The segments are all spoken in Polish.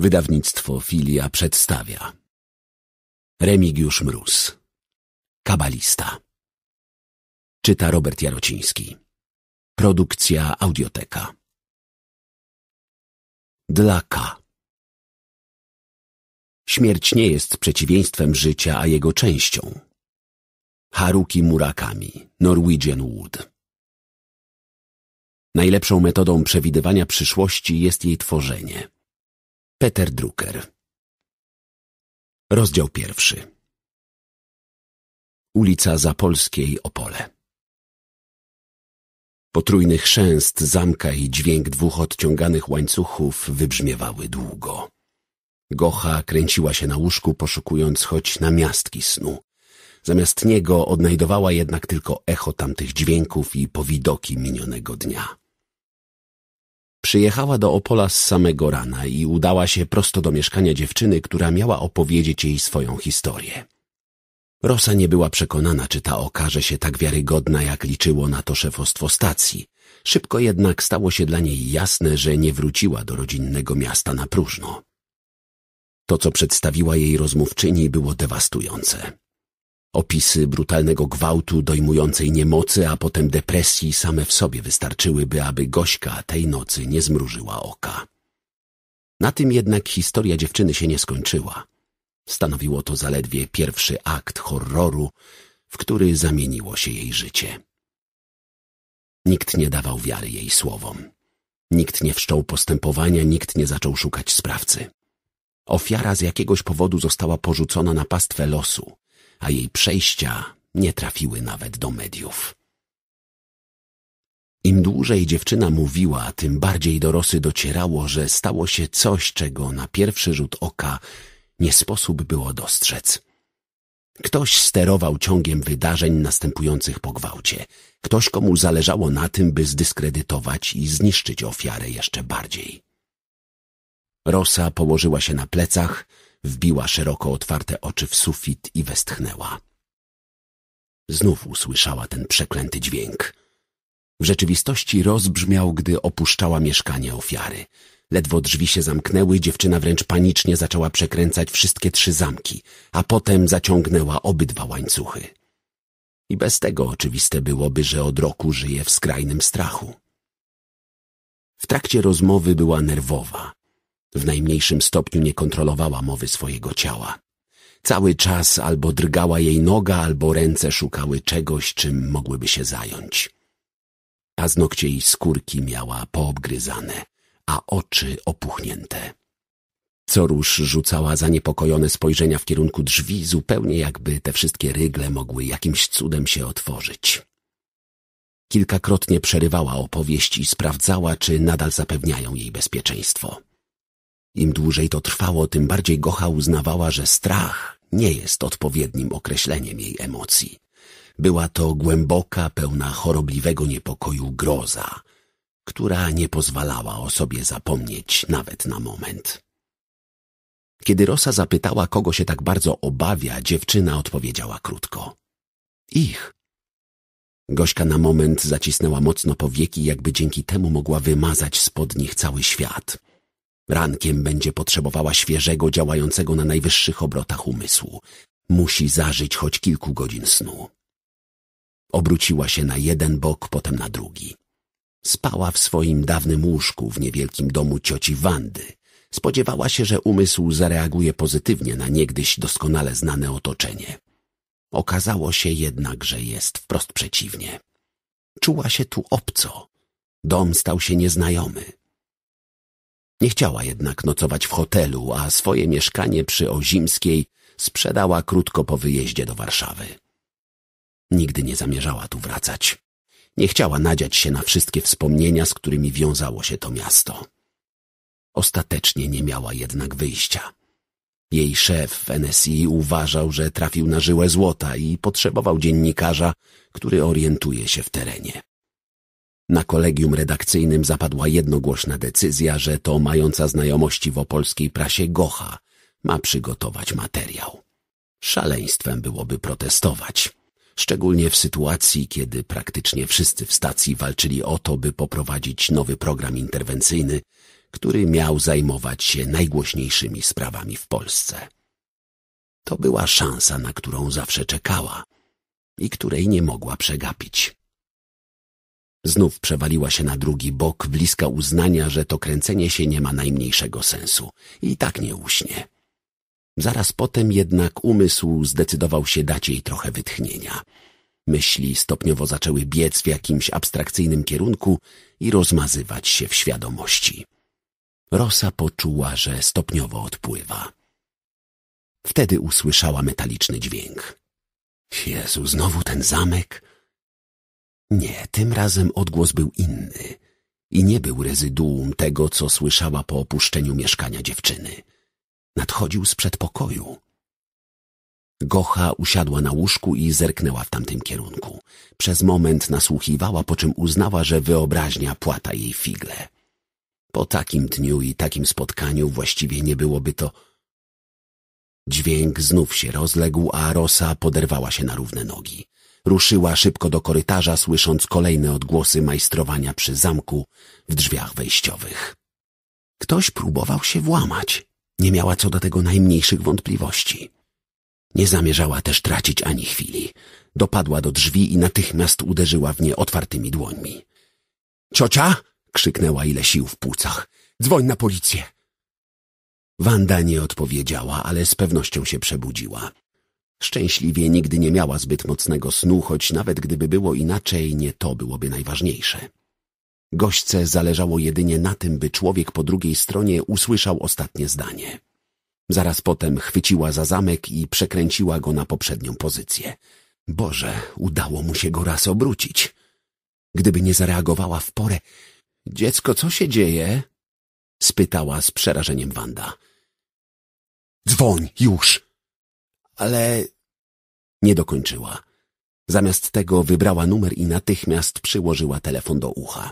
Wydawnictwo Filia przedstawia Remigiusz Mróz Kabalista Czyta Robert Jarociński Produkcja Audioteka Dla K Śmierć nie jest przeciwieństwem życia, a jego częścią. Haruki Murakami, Norwegian Wood Najlepszą metodą przewidywania przyszłości jest jej tworzenie. Peter Drucker Rozdział pierwszy Ulica Zapolskiej Opole Potrójny chrzęst zamka i dźwięk dwóch odciąganych łańcuchów wybrzmiewały długo. Gocha kręciła się na łóżku, poszukując choć namiastki snu. Zamiast niego odnajdowała jednak tylko echo tamtych dźwięków i powidoki minionego dnia. Przyjechała do Opola z samego rana i udała się prosto do mieszkania dziewczyny, która miała opowiedzieć jej swoją historię. Rosa nie była przekonana, czy ta okaże się tak wiarygodna, jak liczyło na to szefostwo stacji. Szybko jednak stało się dla niej jasne, że nie wróciła do rodzinnego miasta na próżno. To, co przedstawiła jej rozmówczyni, było dewastujące. Opisy brutalnego gwałtu, dojmującej niemocy, a potem depresji same w sobie wystarczyłyby, aby Gośka tej nocy nie zmrużyła oka. Na tym jednak historia dziewczyny się nie skończyła. Stanowiło to zaledwie pierwszy akt horroru, w który zamieniło się jej życie. Nikt nie dawał wiary jej słowom. Nikt nie wszczął postępowania, nikt nie zaczął szukać sprawcy. Ofiara z jakiegoś powodu została porzucona na pastwę losu a jej przejścia nie trafiły nawet do mediów. Im dłużej dziewczyna mówiła, tym bardziej do Rosy docierało, że stało się coś, czego na pierwszy rzut oka nie sposób było dostrzec. Ktoś sterował ciągiem wydarzeń następujących po gwałcie. Ktoś, komu zależało na tym, by zdyskredytować i zniszczyć ofiarę jeszcze bardziej. Rosa położyła się na plecach, wbiła szeroko otwarte oczy w sufit i westchnęła. Znów usłyszała ten przeklęty dźwięk. W rzeczywistości rozbrzmiał, gdy opuszczała mieszkanie ofiary. Ledwo drzwi się zamknęły, dziewczyna wręcz panicznie zaczęła przekręcać wszystkie trzy zamki, a potem zaciągnęła obydwa łańcuchy. I bez tego oczywiste byłoby, że od roku żyje w skrajnym strachu. W trakcie rozmowy była nerwowa. W najmniejszym stopniu nie kontrolowała mowy swojego ciała. Cały czas albo drgała jej noga, albo ręce szukały czegoś, czym mogłyby się zająć. Paznokcie jej skórki miała poobgryzane, a oczy opuchnięte. Corusz rzucała zaniepokojone spojrzenia w kierunku drzwi, zupełnie jakby te wszystkie rygle mogły jakimś cudem się otworzyć. Kilkakrotnie przerywała opowieść i sprawdzała, czy nadal zapewniają jej bezpieczeństwo. Im dłużej to trwało, tym bardziej Gocha uznawała, że strach nie jest odpowiednim określeniem jej emocji. Była to głęboka, pełna chorobliwego niepokoju groza, która nie pozwalała o sobie zapomnieć nawet na moment. Kiedy Rosa zapytała, kogo się tak bardzo obawia, dziewczyna odpowiedziała krótko. Ich. Gośka na moment zacisnęła mocno powieki, jakby dzięki temu mogła wymazać spod nich cały świat. Rankiem będzie potrzebowała świeżego, działającego na najwyższych obrotach umysłu. Musi zażyć choć kilku godzin snu. Obróciła się na jeden bok, potem na drugi. Spała w swoim dawnym łóżku w niewielkim domu cioci Wandy. Spodziewała się, że umysł zareaguje pozytywnie na niegdyś doskonale znane otoczenie. Okazało się jednak, że jest wprost przeciwnie. Czuła się tu obco. Dom stał się nieznajomy. Nie chciała jednak nocować w hotelu, a swoje mieszkanie przy Ozimskiej sprzedała krótko po wyjeździe do Warszawy. Nigdy nie zamierzała tu wracać. Nie chciała nadziać się na wszystkie wspomnienia, z którymi wiązało się to miasto. Ostatecznie nie miała jednak wyjścia. Jej szef w NSI uważał, że trafił na żyłę złota i potrzebował dziennikarza, który orientuje się w terenie. Na kolegium redakcyjnym zapadła jednogłośna decyzja, że to mająca znajomości w opolskiej prasie Gocha ma przygotować materiał. Szaleństwem byłoby protestować, szczególnie w sytuacji, kiedy praktycznie wszyscy w stacji walczyli o to, by poprowadzić nowy program interwencyjny, który miał zajmować się najgłośniejszymi sprawami w Polsce. To była szansa, na którą zawsze czekała i której nie mogła przegapić. Znów przewaliła się na drugi bok, bliska uznania, że to kręcenie się nie ma najmniejszego sensu. I tak nie uśnie. Zaraz potem jednak umysł zdecydował się dać jej trochę wytchnienia. Myśli stopniowo zaczęły biec w jakimś abstrakcyjnym kierunku i rozmazywać się w świadomości. Rosa poczuła, że stopniowo odpływa. Wtedy usłyszała metaliczny dźwięk. Jezu, znowu ten zamek? Nie, tym razem odgłos był inny i nie był rezyduum tego, co słyszała po opuszczeniu mieszkania dziewczyny. Nadchodził z przedpokoju. Gocha usiadła na łóżku i zerknęła w tamtym kierunku. Przez moment nasłuchiwała, po czym uznała, że wyobraźnia płata jej figle. Po takim dniu i takim spotkaniu właściwie nie byłoby to... Dźwięk znów się rozległ, a Rosa poderwała się na równe nogi. Ruszyła szybko do korytarza, słysząc kolejne odgłosy majstrowania przy zamku w drzwiach wejściowych. Ktoś próbował się włamać. Nie miała co do tego najmniejszych wątpliwości. Nie zamierzała też tracić ani chwili. Dopadła do drzwi i natychmiast uderzyła w nie otwartymi dłońmi. Ciocia! krzyknęła ile sił w płucach. Dzwoń na policję! Wanda nie odpowiedziała, ale z pewnością się przebudziła. Szczęśliwie nigdy nie miała zbyt mocnego snu, choć nawet gdyby było inaczej, nie to byłoby najważniejsze. Gośce zależało jedynie na tym, by człowiek po drugiej stronie usłyszał ostatnie zdanie. Zaraz potem chwyciła za zamek i przekręciła go na poprzednią pozycję. Boże, udało mu się go raz obrócić. Gdyby nie zareagowała w porę... Dziecko, co się dzieje? Spytała z przerażeniem Wanda. Dzwoń, już! ale nie dokończyła. Zamiast tego wybrała numer i natychmiast przyłożyła telefon do ucha.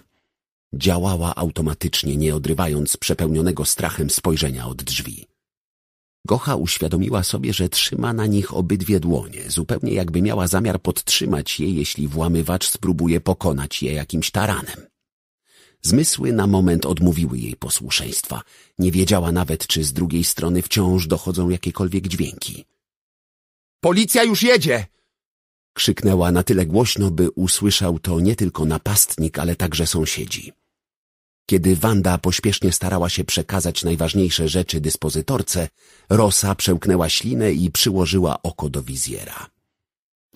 Działała automatycznie, nie odrywając przepełnionego strachem spojrzenia od drzwi. Gocha uświadomiła sobie, że trzyma na nich obydwie dłonie, zupełnie jakby miała zamiar podtrzymać je, jeśli włamywacz spróbuje pokonać je jakimś taranem. Zmysły na moment odmówiły jej posłuszeństwa. Nie wiedziała nawet, czy z drugiej strony wciąż dochodzą jakiekolwiek dźwięki. Policja już jedzie! Krzyknęła na tyle głośno, by usłyszał to nie tylko napastnik, ale także sąsiedzi. Kiedy Wanda pośpiesznie starała się przekazać najważniejsze rzeczy dyspozytorce, Rosa przełknęła ślinę i przyłożyła oko do wizjera.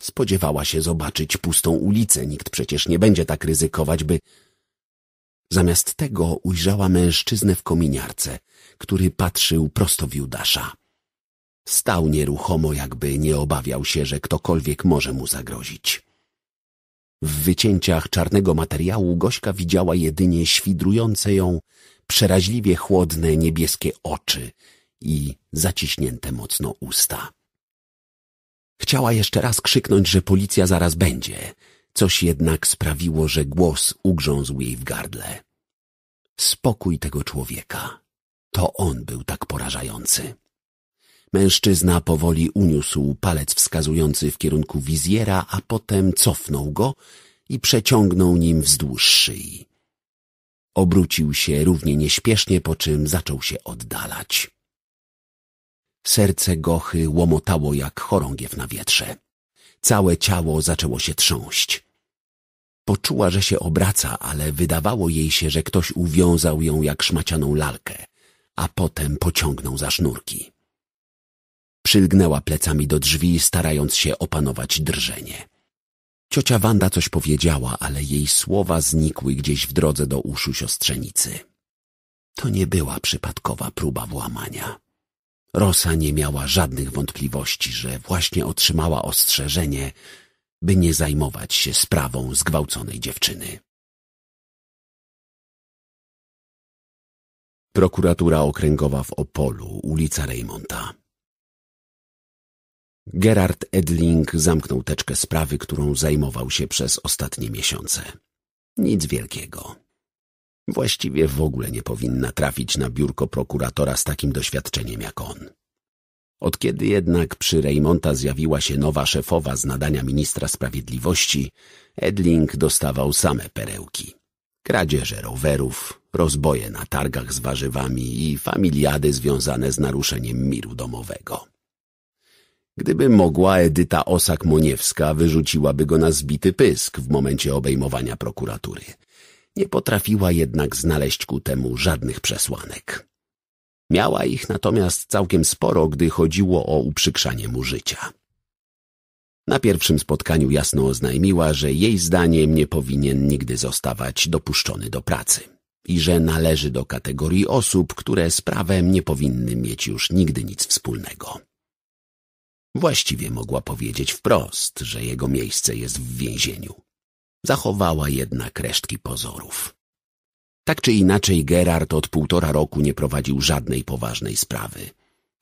Spodziewała się zobaczyć pustą ulicę, nikt przecież nie będzie tak ryzykować, by... Zamiast tego ujrzała mężczyznę w kominiarce, który patrzył prosto w Judasza. Stał nieruchomo, jakby nie obawiał się, że ktokolwiek może mu zagrozić. W wycięciach czarnego materiału Gośka widziała jedynie świdrujące ją, przeraźliwie chłodne niebieskie oczy i zaciśnięte mocno usta. Chciała jeszcze raz krzyknąć, że policja zaraz będzie. Coś jednak sprawiło, że głos ugrzązł jej w gardle. Spokój tego człowieka. To on był tak porażający. Mężczyzna powoli uniósł palec wskazujący w kierunku wizjera, a potem cofnął go i przeciągnął nim wzdłuż szyi. Obrócił się równie nieśpiesznie, po czym zaczął się oddalać. Serce Gochy łomotało jak chorągiew na wietrze. Całe ciało zaczęło się trząść. Poczuła, że się obraca, ale wydawało jej się, że ktoś uwiązał ją jak szmacianą lalkę, a potem pociągnął za sznurki. Przylgnęła plecami do drzwi, starając się opanować drżenie. Ciocia Wanda coś powiedziała, ale jej słowa znikły gdzieś w drodze do uszu siostrzenicy. To nie była przypadkowa próba włamania. Rosa nie miała żadnych wątpliwości, że właśnie otrzymała ostrzeżenie, by nie zajmować się sprawą zgwałconej dziewczyny. Prokuratura Okręgowa w Opolu, ulica Rejmonta. Gerard Edling zamknął teczkę sprawy, którą zajmował się przez ostatnie miesiące. Nic wielkiego. Właściwie w ogóle nie powinna trafić na biurko prokuratora z takim doświadczeniem jak on. Od kiedy jednak przy Reymonta zjawiła się nowa szefowa z nadania ministra sprawiedliwości, Edling dostawał same perełki. Kradzieże rowerów, rozboje na targach z warzywami i familiady związane z naruszeniem miru domowego. Gdyby mogła, Edyta Osak-Moniewska wyrzuciłaby go na zbity pysk w momencie obejmowania prokuratury. Nie potrafiła jednak znaleźć ku temu żadnych przesłanek. Miała ich natomiast całkiem sporo, gdy chodziło o uprzykrzanie mu życia. Na pierwszym spotkaniu jasno oznajmiła, że jej zdaniem nie powinien nigdy zostawać dopuszczony do pracy i że należy do kategorii osób, które z prawem nie powinny mieć już nigdy nic wspólnego. Właściwie mogła powiedzieć wprost, że jego miejsce jest w więzieniu. Zachowała jednak resztki pozorów. Tak czy inaczej Gerard od półtora roku nie prowadził żadnej poważnej sprawy,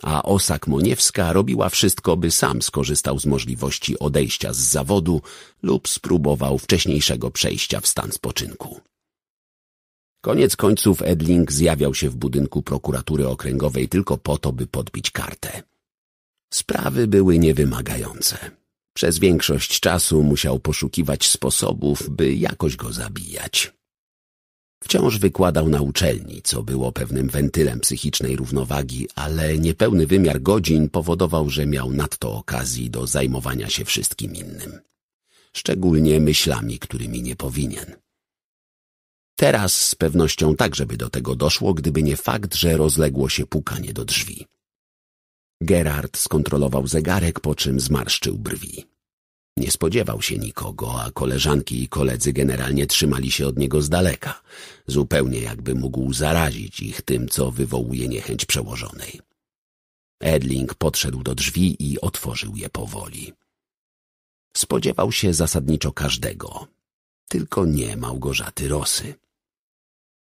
a Osak Moniewska robiła wszystko, by sam skorzystał z możliwości odejścia z zawodu lub spróbował wcześniejszego przejścia w stan spoczynku. Koniec końców Edling zjawiał się w budynku prokuratury okręgowej tylko po to, by podbić kartę. Sprawy były niewymagające. Przez większość czasu musiał poszukiwać sposobów, by jakoś go zabijać. Wciąż wykładał na uczelni, co było pewnym wentylem psychicznej równowagi, ale niepełny wymiar godzin powodował, że miał nadto okazji do zajmowania się wszystkim innym. Szczególnie myślami, którymi nie powinien. Teraz z pewnością tak, żeby do tego doszło, gdyby nie fakt, że rozległo się pukanie do drzwi. Gerard skontrolował zegarek, po czym zmarszczył brwi. Nie spodziewał się nikogo, a koleżanki i koledzy generalnie trzymali się od niego z daleka, zupełnie jakby mógł zarazić ich tym, co wywołuje niechęć przełożonej. Edling podszedł do drzwi i otworzył je powoli. Spodziewał się zasadniczo każdego, tylko nie Małgorzaty Rosy.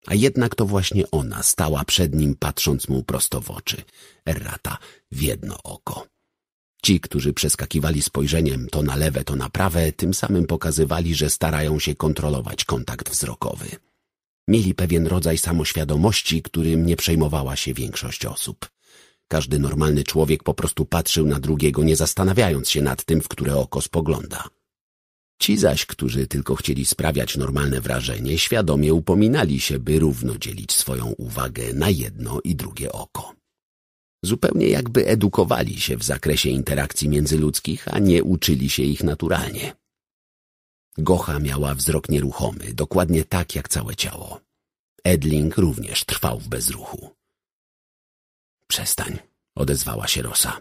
A jednak to właśnie ona stała przed nim, patrząc mu prosto w oczy. Errata w jedno oko. Ci, którzy przeskakiwali spojrzeniem to na lewe, to na prawe, tym samym pokazywali, że starają się kontrolować kontakt wzrokowy. Mieli pewien rodzaj samoświadomości, którym nie przejmowała się większość osób. Każdy normalny człowiek po prostu patrzył na drugiego, nie zastanawiając się nad tym, w które oko spogląda. Ci zaś, którzy tylko chcieli sprawiać normalne wrażenie, świadomie upominali się, by równo dzielić swoją uwagę na jedno i drugie oko. Zupełnie jakby edukowali się w zakresie interakcji międzyludzkich, a nie uczyli się ich naturalnie. Gocha miała wzrok nieruchomy, dokładnie tak jak całe ciało. Edling również trwał w bezruchu. Przestań, odezwała się Rosa.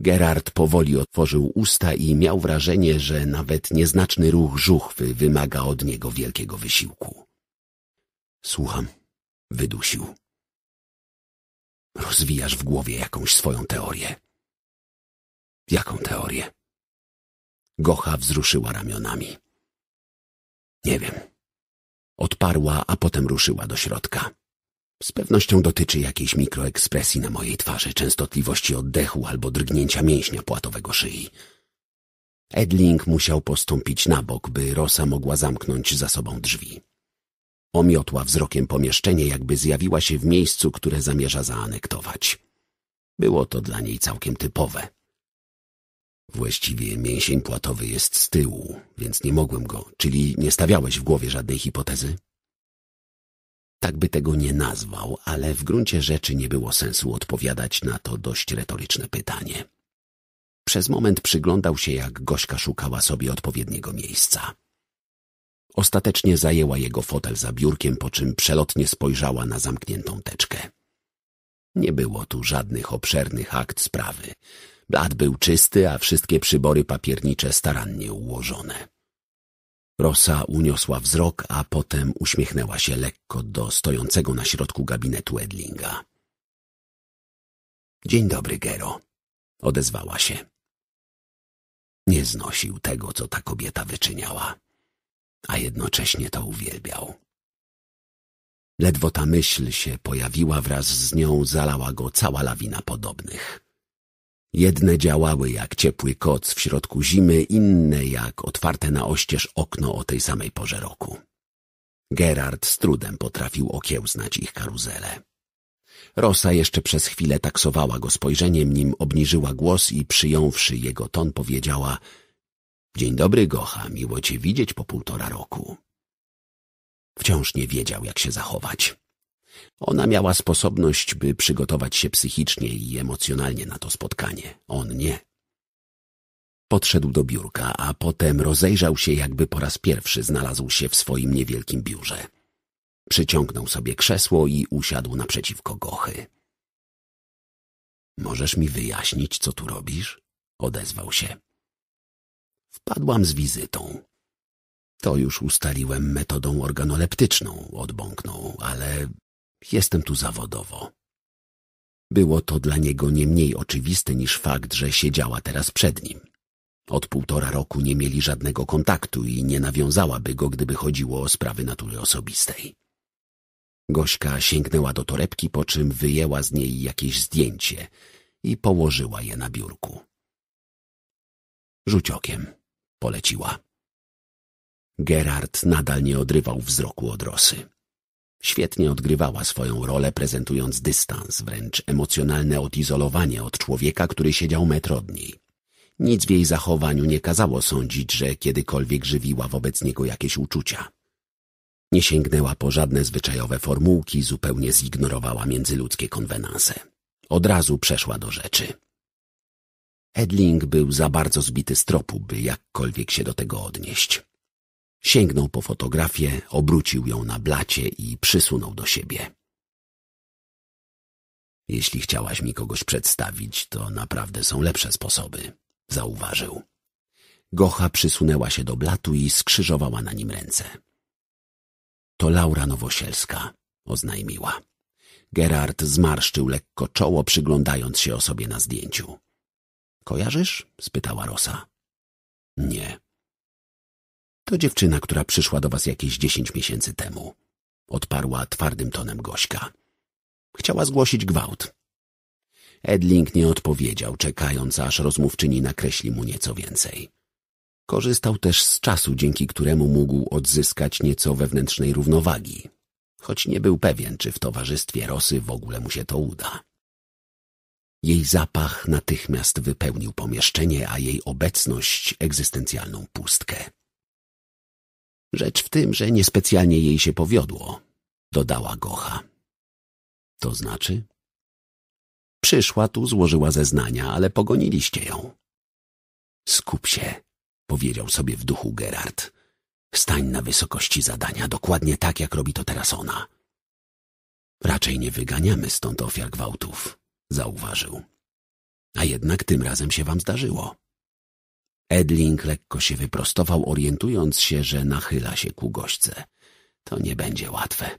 Gerard powoli otworzył usta i miał wrażenie, że nawet nieznaczny ruch żuchwy wymaga od niego wielkiego wysiłku. Słucham. Wydusił. Rozwijasz w głowie jakąś swoją teorię. Jaką teorię? Gocha wzruszyła ramionami. Nie wiem. Odparła, a potem ruszyła do środka. Z pewnością dotyczy jakiejś mikroekspresji na mojej twarzy, częstotliwości oddechu albo drgnięcia mięśnia płatowego szyi. Edling musiał postąpić na bok, by Rosa mogła zamknąć za sobą drzwi. Omiotła wzrokiem pomieszczenie, jakby zjawiła się w miejscu, które zamierza zaanektować. Było to dla niej całkiem typowe. Właściwie mięsień płatowy jest z tyłu, więc nie mogłem go. Czyli nie stawiałeś w głowie żadnej hipotezy? Tak by tego nie nazwał, ale w gruncie rzeczy nie było sensu odpowiadać na to dość retoryczne pytanie. Przez moment przyglądał się, jak Gośka szukała sobie odpowiedniego miejsca. Ostatecznie zajęła jego fotel za biurkiem, po czym przelotnie spojrzała na zamkniętą teczkę. Nie było tu żadnych obszernych akt sprawy. Blat był czysty, a wszystkie przybory papiernicze starannie ułożone. Rosa uniosła wzrok, a potem uśmiechnęła się lekko do stojącego na środku gabinetu Edlinga. Dzień dobry, Gero, odezwała się. Nie znosił tego, co ta kobieta wyczyniała, a jednocześnie to uwielbiał. Ledwo ta myśl się pojawiła, wraz z nią zalała go cała lawina podobnych. Jedne działały jak ciepły koc w środku zimy, inne jak otwarte na oścież okno o tej samej porze roku. Gerard z trudem potrafił okiełznać ich karuzele. Rosa jeszcze przez chwilę taksowała go spojrzeniem, nim obniżyła głos i przyjąwszy jego ton powiedziała — Dzień dobry, Gocha, miło cię widzieć po półtora roku. Wciąż nie wiedział, jak się zachować. Ona miała sposobność, by przygotować się psychicznie i emocjonalnie na to spotkanie. On nie. Podszedł do biurka, a potem rozejrzał się, jakby po raz pierwszy znalazł się w swoim niewielkim biurze. Przyciągnął sobie krzesło i usiadł naprzeciwko Gochy. Możesz mi wyjaśnić, co tu robisz? Odezwał się. Wpadłam z wizytą. To już ustaliłem metodą organoleptyczną, odbąknął, ale Jestem tu zawodowo. Było to dla niego nie mniej oczywiste niż fakt, że siedziała teraz przed nim. Od półtora roku nie mieli żadnego kontaktu i nie nawiązałaby go, gdyby chodziło o sprawy natury osobistej. Gośka sięgnęła do torebki, po czym wyjęła z niej jakieś zdjęcie i położyła je na biurku. Rzuć okiem, poleciła. Gerard nadal nie odrywał wzroku od Rosy. Świetnie odgrywała swoją rolę, prezentując dystans, wręcz emocjonalne odizolowanie od człowieka, który siedział metr od niej. Nic w jej zachowaniu nie kazało sądzić, że kiedykolwiek żywiła wobec niego jakieś uczucia. Nie sięgnęła po żadne zwyczajowe formułki, zupełnie zignorowała międzyludzkie konwenanse. Od razu przeszła do rzeczy. Edling był za bardzo zbity z tropu, by jakkolwiek się do tego odnieść. Sięgnął po fotografię, obrócił ją na blacie i przysunął do siebie. Jeśli chciałaś mi kogoś przedstawić, to naprawdę są lepsze sposoby, zauważył. Gocha przysunęła się do blatu i skrzyżowała na nim ręce. To Laura Nowosielska, oznajmiła. Gerard zmarszczył lekko czoło, przyglądając się osobie na zdjęciu. Kojarzysz? spytała Rosa. Nie, to dziewczyna, która przyszła do was jakieś dziesięć miesięcy temu. Odparła twardym tonem Gośka. Chciała zgłosić gwałt. Edling nie odpowiedział, czekając, aż rozmówczyni nakreśli mu nieco więcej. Korzystał też z czasu, dzięki któremu mógł odzyskać nieco wewnętrznej równowagi, choć nie był pewien, czy w towarzystwie Rosy w ogóle mu się to uda. Jej zapach natychmiast wypełnił pomieszczenie, a jej obecność egzystencjalną pustkę. Rzecz w tym, że niespecjalnie jej się powiodło, dodała Gocha. To znaczy? Przyszła tu, złożyła zeznania, ale pogoniliście ją. Skup się, powiedział sobie w duchu Gerard. Stań na wysokości zadania, dokładnie tak, jak robi to teraz ona. Raczej nie wyganiamy stąd ofiar gwałtów, zauważył. A jednak tym razem się wam zdarzyło. Edling lekko się wyprostował, orientując się, że nachyla się ku gośce. To nie będzie łatwe.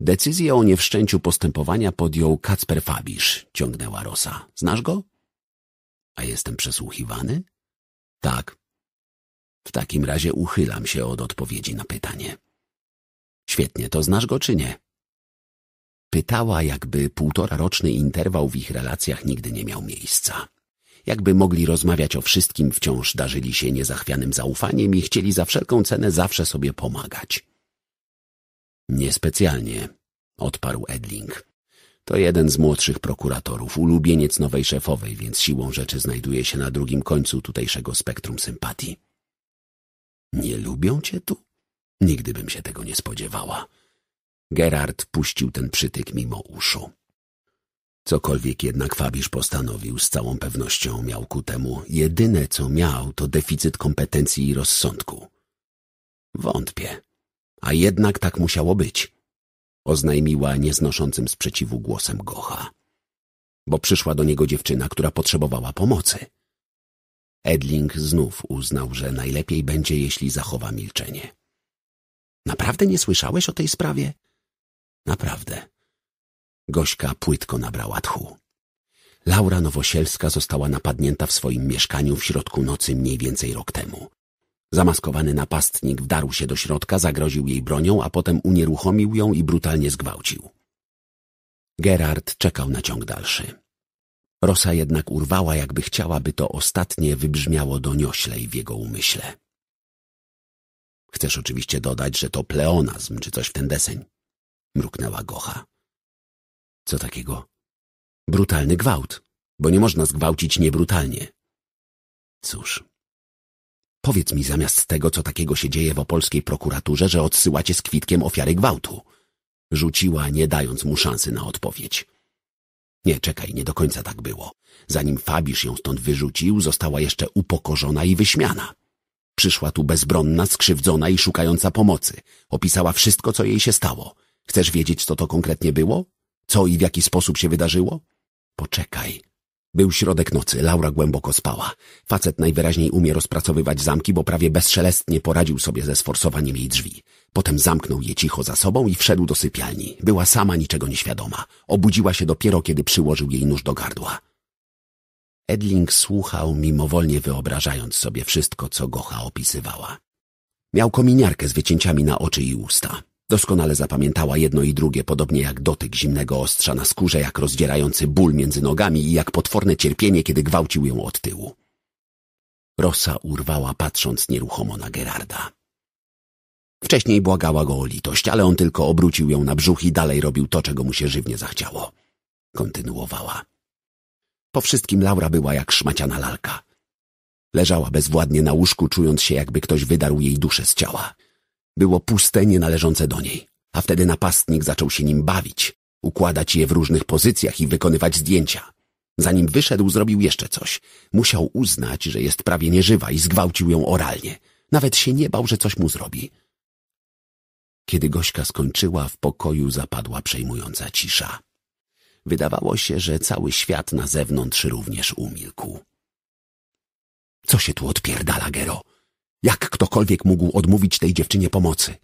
Decyzję o niewszczęciu postępowania podjął Kacper Fabisz, ciągnęła Rosa. Znasz go? A jestem przesłuchiwany? Tak. W takim razie uchylam się od odpowiedzi na pytanie. Świetnie, to znasz go czy nie? Pytała, jakby półtoraroczny interwał w ich relacjach nigdy nie miał miejsca. Jakby mogli rozmawiać o wszystkim, wciąż darzyli się niezachwianym zaufaniem i chcieli za wszelką cenę zawsze sobie pomagać. Niespecjalnie, odparł Edling. To jeden z młodszych prokuratorów, ulubieniec nowej szefowej, więc siłą rzeczy znajduje się na drugim końcu tutejszego spektrum sympatii. Nie lubią cię tu? Nigdy bym się tego nie spodziewała. Gerard puścił ten przytyk mimo uszu. Cokolwiek jednak Fabisz postanowił, z całą pewnością miał ku temu. Jedyne, co miał, to deficyt kompetencji i rozsądku. Wątpię. A jednak tak musiało być. Oznajmiła nieznoszącym sprzeciwu głosem Gocha. Bo przyszła do niego dziewczyna, która potrzebowała pomocy. Edling znów uznał, że najlepiej będzie, jeśli zachowa milczenie. Naprawdę nie słyszałeś o tej sprawie? Naprawdę. Gośka płytko nabrała tchu. Laura Nowosielska została napadnięta w swoim mieszkaniu w środku nocy mniej więcej rok temu. Zamaskowany napastnik wdarł się do środka, zagroził jej bronią, a potem unieruchomił ją i brutalnie zgwałcił. Gerard czekał na ciąg dalszy. Rosa jednak urwała, jakby chciała, by to ostatnie wybrzmiało donioślej w jego umyśle. Chcesz oczywiście dodać, że to pleonazm czy coś w ten deseń? Mruknęła Gocha. Co takiego? Brutalny gwałt, bo nie można zgwałcić niebrutalnie. Cóż, powiedz mi zamiast tego, co takiego się dzieje w opolskiej prokuraturze, że odsyłacie z kwitkiem ofiary gwałtu. Rzuciła, nie dając mu szansy na odpowiedź. Nie, czekaj, nie do końca tak było. Zanim Fabisz ją stąd wyrzucił, została jeszcze upokorzona i wyśmiana. Przyszła tu bezbronna, skrzywdzona i szukająca pomocy. Opisała wszystko, co jej się stało. Chcesz wiedzieć, co to konkretnie było? Co i w jaki sposób się wydarzyło? Poczekaj. Był środek nocy, Laura głęboko spała. Facet najwyraźniej umie rozpracowywać zamki, bo prawie bezszelestnie poradził sobie ze sforsowaniem jej drzwi. Potem zamknął je cicho za sobą i wszedł do sypialni. Była sama niczego nieświadoma. Obudziła się dopiero, kiedy przyłożył jej nóż do gardła. Edling słuchał, mimowolnie wyobrażając sobie wszystko, co Gocha opisywała. Miał kominiarkę z wycięciami na oczy i usta. Doskonale zapamiętała jedno i drugie, podobnie jak dotyk zimnego ostrza na skórze, jak rozdzierający ból między nogami i jak potworne cierpienie, kiedy gwałcił ją od tyłu. Rosa urwała, patrząc nieruchomo na Gerarda. Wcześniej błagała go o litość, ale on tylko obrócił ją na brzuch i dalej robił to, czego mu się żywnie zachciało. Kontynuowała. Po wszystkim Laura była jak szmaciana lalka. Leżała bezwładnie na łóżku, czując się, jakby ktoś wydarł jej duszę z ciała było puste, nienależące do niej. A wtedy napastnik zaczął się nim bawić, układać je w różnych pozycjach i wykonywać zdjęcia. Zanim wyszedł, zrobił jeszcze coś. Musiał uznać, że jest prawie nieżywa i zgwałcił ją oralnie. Nawet się nie bał, że coś mu zrobi. Kiedy Gośka skończyła, w pokoju zapadła przejmująca cisza. Wydawało się, że cały świat na zewnątrz również umilkł. Co się tu odpierdala, Gero? Jak ktokolwiek mógł odmówić tej dziewczynie pomocy?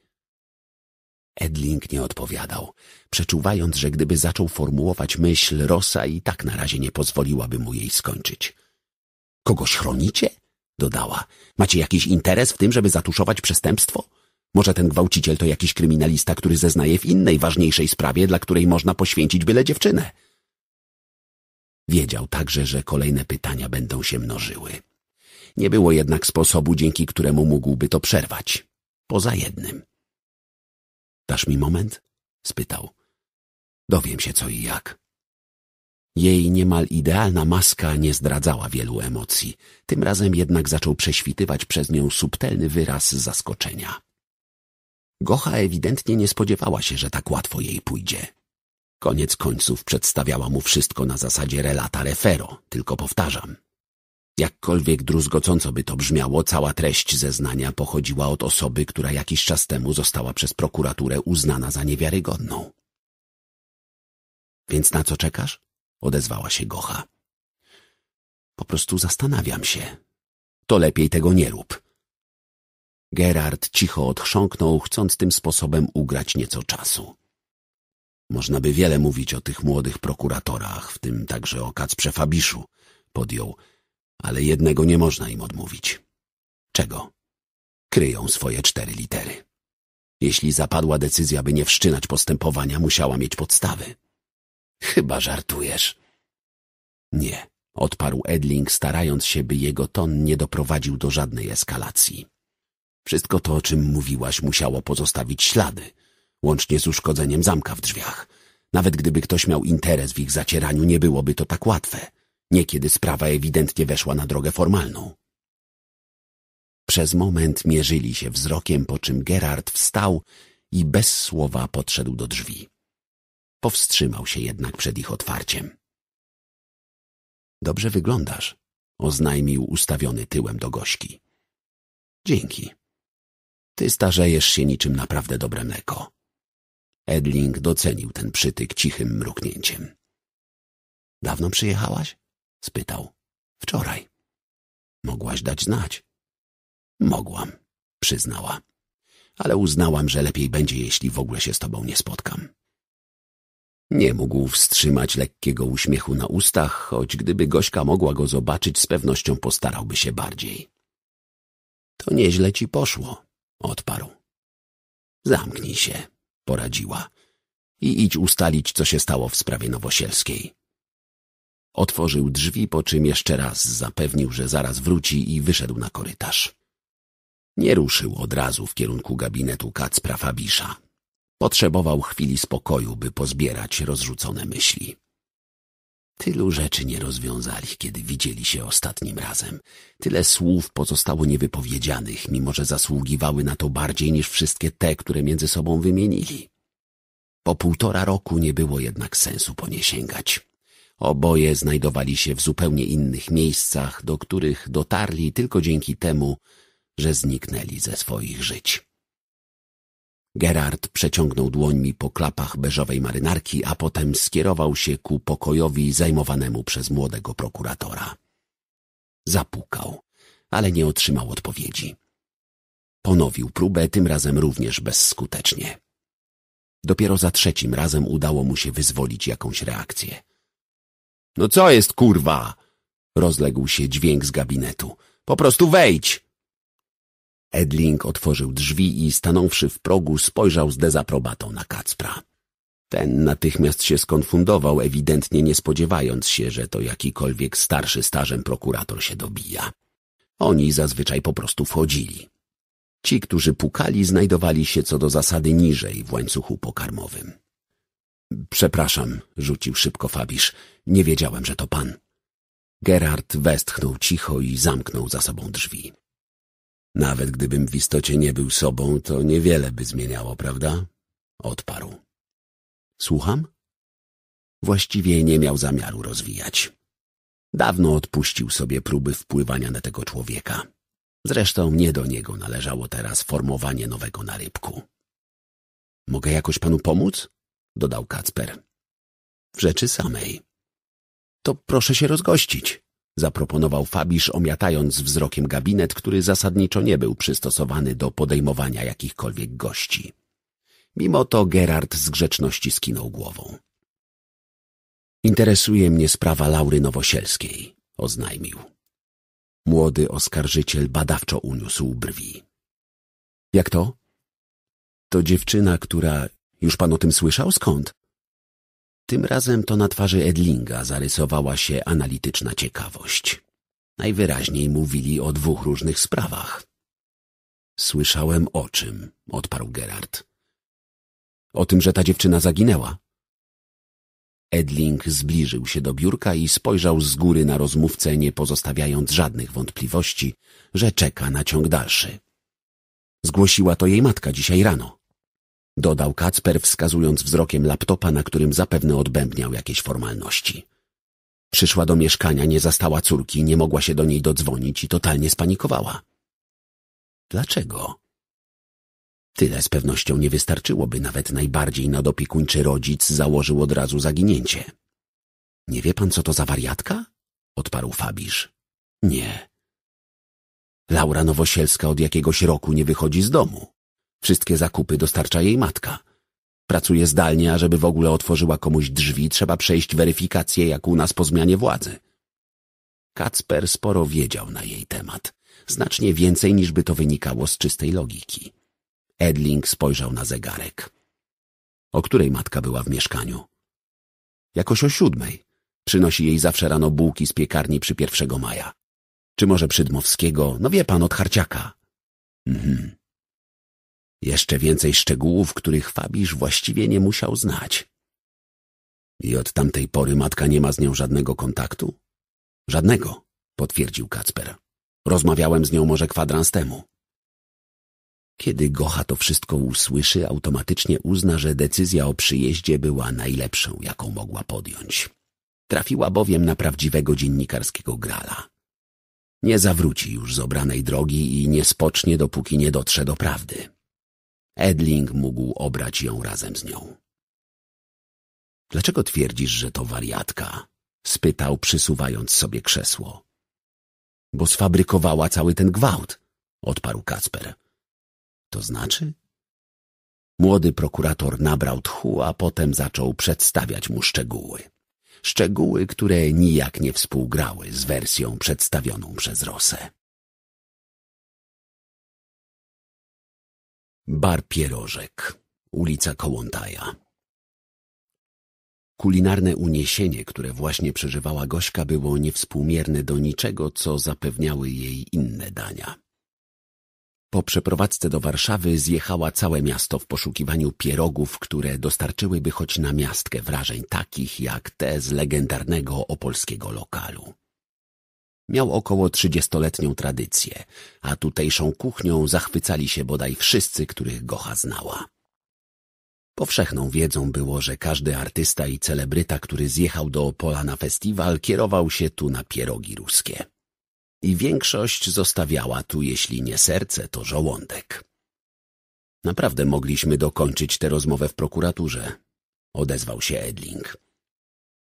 Edling nie odpowiadał, przeczuwając, że gdyby zaczął formułować myśl, Rosa i tak na razie nie pozwoliłaby mu jej skończyć. Kogoś chronicie? Dodała. Macie jakiś interes w tym, żeby zatuszować przestępstwo? Może ten gwałciciel to jakiś kryminalista, który zeznaje w innej, ważniejszej sprawie, dla której można poświęcić byle dziewczynę? Wiedział także, że kolejne pytania będą się mnożyły. Nie było jednak sposobu, dzięki któremu mógłby to przerwać. Poza jednym. Dasz mi moment? spytał. Dowiem się co i jak. Jej niemal idealna maska nie zdradzała wielu emocji. Tym razem jednak zaczął prześwitywać przez nią subtelny wyraz zaskoczenia. Gocha ewidentnie nie spodziewała się, że tak łatwo jej pójdzie. Koniec końców przedstawiała mu wszystko na zasadzie relata refero, tylko powtarzam, Jakkolwiek druzgocąco by to brzmiało, cała treść zeznania pochodziła od osoby, która jakiś czas temu została przez prokuraturę uznana za niewiarygodną. Więc na co czekasz? Odezwała się Gocha. Po prostu zastanawiam się. To lepiej tego nie rób. Gerard cicho odchrząknął, chcąc tym sposobem ugrać nieco czasu. Można by wiele mówić o tych młodych prokuratorach, w tym także o Kacprze Fabiszu, podjął ale jednego nie można im odmówić. Czego? Kryją swoje cztery litery. Jeśli zapadła decyzja, by nie wszczynać postępowania, musiała mieć podstawy. Chyba żartujesz. Nie, odparł Edling, starając się, by jego ton nie doprowadził do żadnej eskalacji. Wszystko to, o czym mówiłaś, musiało pozostawić ślady, łącznie z uszkodzeniem zamka w drzwiach. Nawet gdyby ktoś miał interes w ich zacieraniu, nie byłoby to tak łatwe. Niekiedy sprawa ewidentnie weszła na drogę formalną. Przez moment mierzyli się wzrokiem, po czym Gerard wstał i bez słowa podszedł do drzwi. Powstrzymał się jednak przed ich otwarciem. Dobrze wyglądasz, oznajmił ustawiony tyłem do gośki. Dzięki. Ty starzejesz się niczym naprawdę dobre mleko. Edling docenił ten przytyk cichym mruknięciem. Dawno przyjechałaś? spytał. Wczoraj. Mogłaś dać znać. Mogłam, przyznała. Ale uznałam, że lepiej będzie, jeśli w ogóle się z tobą nie spotkam. Nie mógł wstrzymać lekkiego uśmiechu na ustach, choć gdyby Gośka mogła go zobaczyć, z pewnością postarałby się bardziej. To nieźle ci poszło, odparł. Zamknij się, poradziła, i idź ustalić, co się stało w sprawie Nowosielskiej. Otworzył drzwi, po czym jeszcze raz zapewnił, że zaraz wróci i wyszedł na korytarz. Nie ruszył od razu w kierunku gabinetu Kacpra Fabisza. Potrzebował chwili spokoju, by pozbierać rozrzucone myśli. Tylu rzeczy nie rozwiązali, kiedy widzieli się ostatnim razem. Tyle słów pozostało niewypowiedzianych, mimo że zasługiwały na to bardziej niż wszystkie te, które między sobą wymienili. Po półtora roku nie było jednak sensu po nie sięgać. Oboje znajdowali się w zupełnie innych miejscach, do których dotarli tylko dzięki temu, że zniknęli ze swoich żyć. Gerard przeciągnął dłońmi po klapach beżowej marynarki, a potem skierował się ku pokojowi zajmowanemu przez młodego prokuratora. Zapukał, ale nie otrzymał odpowiedzi. Ponowił próbę, tym razem również bezskutecznie. Dopiero za trzecim razem udało mu się wyzwolić jakąś reakcję – no co jest, kurwa? Rozległ się dźwięk z gabinetu. Po prostu wejdź! Edling otworzył drzwi i stanąwszy w progu spojrzał z dezaprobatą na Kacpra. Ten natychmiast się skonfundował, ewidentnie nie spodziewając się, że to jakikolwiek starszy starzem prokurator się dobija. Oni zazwyczaj po prostu wchodzili. Ci, którzy pukali, znajdowali się co do zasady niżej w łańcuchu pokarmowym. Przepraszam, rzucił szybko Fabisz. Nie wiedziałem, że to pan. Gerard westchnął cicho i zamknął za sobą drzwi. Nawet gdybym w istocie nie był sobą, to niewiele by zmieniało, prawda? Odparł. Słucham? Właściwie nie miał zamiaru rozwijać. Dawno odpuścił sobie próby wpływania na tego człowieka. Zresztą nie do niego należało teraz formowanie nowego narybku. Mogę jakoś panu pomóc? dodał Kacper. W rzeczy samej. To proszę się rozgościć, zaproponował Fabisz, omiatając wzrokiem gabinet, który zasadniczo nie był przystosowany do podejmowania jakichkolwiek gości. Mimo to Gerard z grzeczności skinął głową. Interesuje mnie sprawa Laury Nowosielskiej, oznajmił. Młody oskarżyciel badawczo uniósł brwi. Jak to? To dziewczyna, która już pan o tym słyszał? Skąd? Tym razem to na twarzy Edlinga zarysowała się analityczna ciekawość. Najwyraźniej mówili o dwóch różnych sprawach. Słyszałem o czym, odparł Gerard. O tym, że ta dziewczyna zaginęła. Edling zbliżył się do biurka i spojrzał z góry na rozmówcę, nie pozostawiając żadnych wątpliwości, że czeka na ciąg dalszy. Zgłosiła to jej matka dzisiaj rano dodał Kacper, wskazując wzrokiem laptopa, na którym zapewne odbębniał jakieś formalności. Przyszła do mieszkania, nie zastała córki, nie mogła się do niej dodzwonić i totalnie spanikowała. Dlaczego? Tyle z pewnością nie wystarczyłoby, nawet najbardziej nadopiekuńczy rodzic założył od razu zaginięcie. Nie wie pan, co to za wariatka? odparł Fabisz. Nie. Laura Nowosielska od jakiegoś roku nie wychodzi z domu. Wszystkie zakupy dostarcza jej matka. Pracuje zdalnie, a żeby w ogóle otworzyła komuś drzwi, trzeba przejść weryfikację jak u nas po zmianie władzy. Kacper sporo wiedział na jej temat. Znacznie więcej niż by to wynikało z czystej logiki. Edling spojrzał na zegarek. O której matka była w mieszkaniu? Jakoś o siódmej. Przynosi jej zawsze rano bułki z piekarni przy pierwszego maja. Czy może Przydmowskiego? No wie pan, od harciaka. Mhm. Jeszcze więcej szczegółów, których Fabisz właściwie nie musiał znać. I od tamtej pory matka nie ma z nią żadnego kontaktu? Żadnego, potwierdził Kacper. Rozmawiałem z nią może kwadrans temu. Kiedy Gocha to wszystko usłyszy, automatycznie uzna, że decyzja o przyjeździe była najlepszą, jaką mogła podjąć. Trafiła bowiem na prawdziwego dziennikarskiego grala. Nie zawróci już z obranej drogi i nie spocznie, dopóki nie dotrze do prawdy. Edling mógł obrać ją razem z nią. Dlaczego twierdzisz, że to wariatka? spytał, przysuwając sobie krzesło. Bo sfabrykowała cały ten gwałt, odparł Kacper. To znaczy? Młody prokurator nabrał tchu, a potem zaczął przedstawiać mu szczegóły. Szczegóły, które nijak nie współgrały z wersją przedstawioną przez Rosę. Bar Pierożek, ulica Kołłątaja. Kulinarne uniesienie, które właśnie przeżywała Gośka, było niewspółmierne do niczego, co zapewniały jej inne dania. Po przeprowadzce do Warszawy zjechała całe miasto w poszukiwaniu pierogów, które dostarczyłyby choć na miastkę wrażeń takich jak te z legendarnego opolskiego lokalu. Miał około trzydziestoletnią tradycję, a tutejszą kuchnią zachwycali się bodaj wszyscy, których Gocha znała. Powszechną wiedzą było, że każdy artysta i celebryta, który zjechał do Opola na festiwal, kierował się tu na pierogi ruskie. I większość zostawiała tu, jeśli nie serce, to żołądek. Naprawdę mogliśmy dokończyć tę rozmowę w prokuraturze, odezwał się Edling.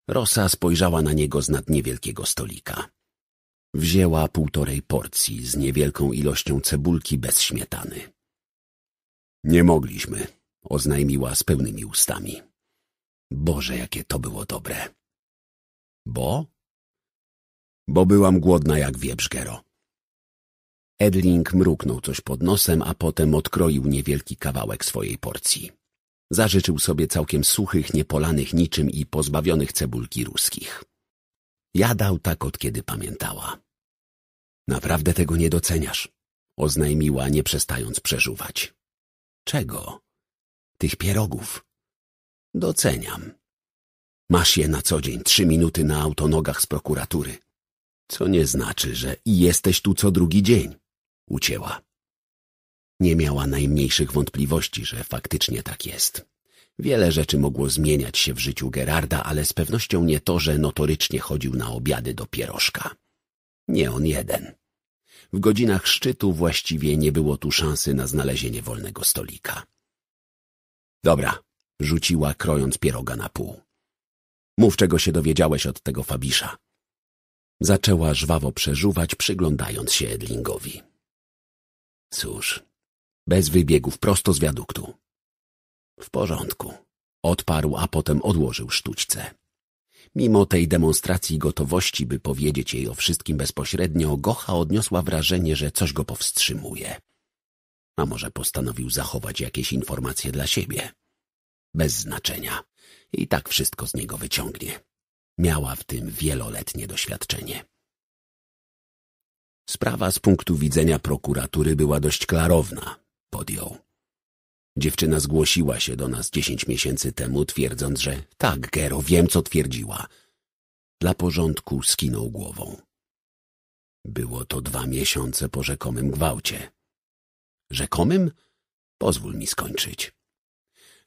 Rosa spojrzała na niego z nad niewielkiego stolika. Wzięła półtorej porcji z niewielką ilością cebulki bez śmietany. Nie mogliśmy, oznajmiła z pełnymi ustami. Boże, jakie to było dobre. Bo? Bo byłam głodna jak wieprzgero. Edling mruknął coś pod nosem, a potem odkroił niewielki kawałek swojej porcji. Zażyczył sobie całkiem suchych, niepolanych niczym i pozbawionych cebulki ruskich. Jadał tak od kiedy pamiętała. Naprawdę tego nie doceniasz, oznajmiła, nie przestając przeżuwać. Czego? Tych pierogów. Doceniam. Masz je na co dzień trzy minuty na autonogach z prokuratury. Co nie znaczy, że i jesteś tu co drugi dzień. Ucięła. Nie miała najmniejszych wątpliwości, że faktycznie tak jest. Wiele rzeczy mogło zmieniać się w życiu Gerarda, ale z pewnością nie to, że notorycznie chodził na obiady do pierożka. Nie on jeden. W godzinach szczytu właściwie nie było tu szansy na znalezienie wolnego stolika. Dobra, rzuciła, krojąc pieroga na pół. Mów, czego się dowiedziałeś od tego Fabisza. Zaczęła żwawo przeżuwać, przyglądając się Edlingowi. Cóż, bez wybiegów, prosto z wiaduktu. W porządku. Odparł, a potem odłożył sztućce. Mimo tej demonstracji gotowości, by powiedzieć jej o wszystkim bezpośrednio, Gocha odniosła wrażenie, że coś go powstrzymuje. A może postanowił zachować jakieś informacje dla siebie? Bez znaczenia. I tak wszystko z niego wyciągnie. Miała w tym wieloletnie doświadczenie. Sprawa z punktu widzenia prokuratury była dość klarowna, podjął. Dziewczyna zgłosiła się do nas dziesięć miesięcy temu, twierdząc, że tak, Gero, wiem, co twierdziła. Dla porządku skinął głową. Było to dwa miesiące po rzekomym gwałcie. Rzekomym? Pozwól mi skończyć.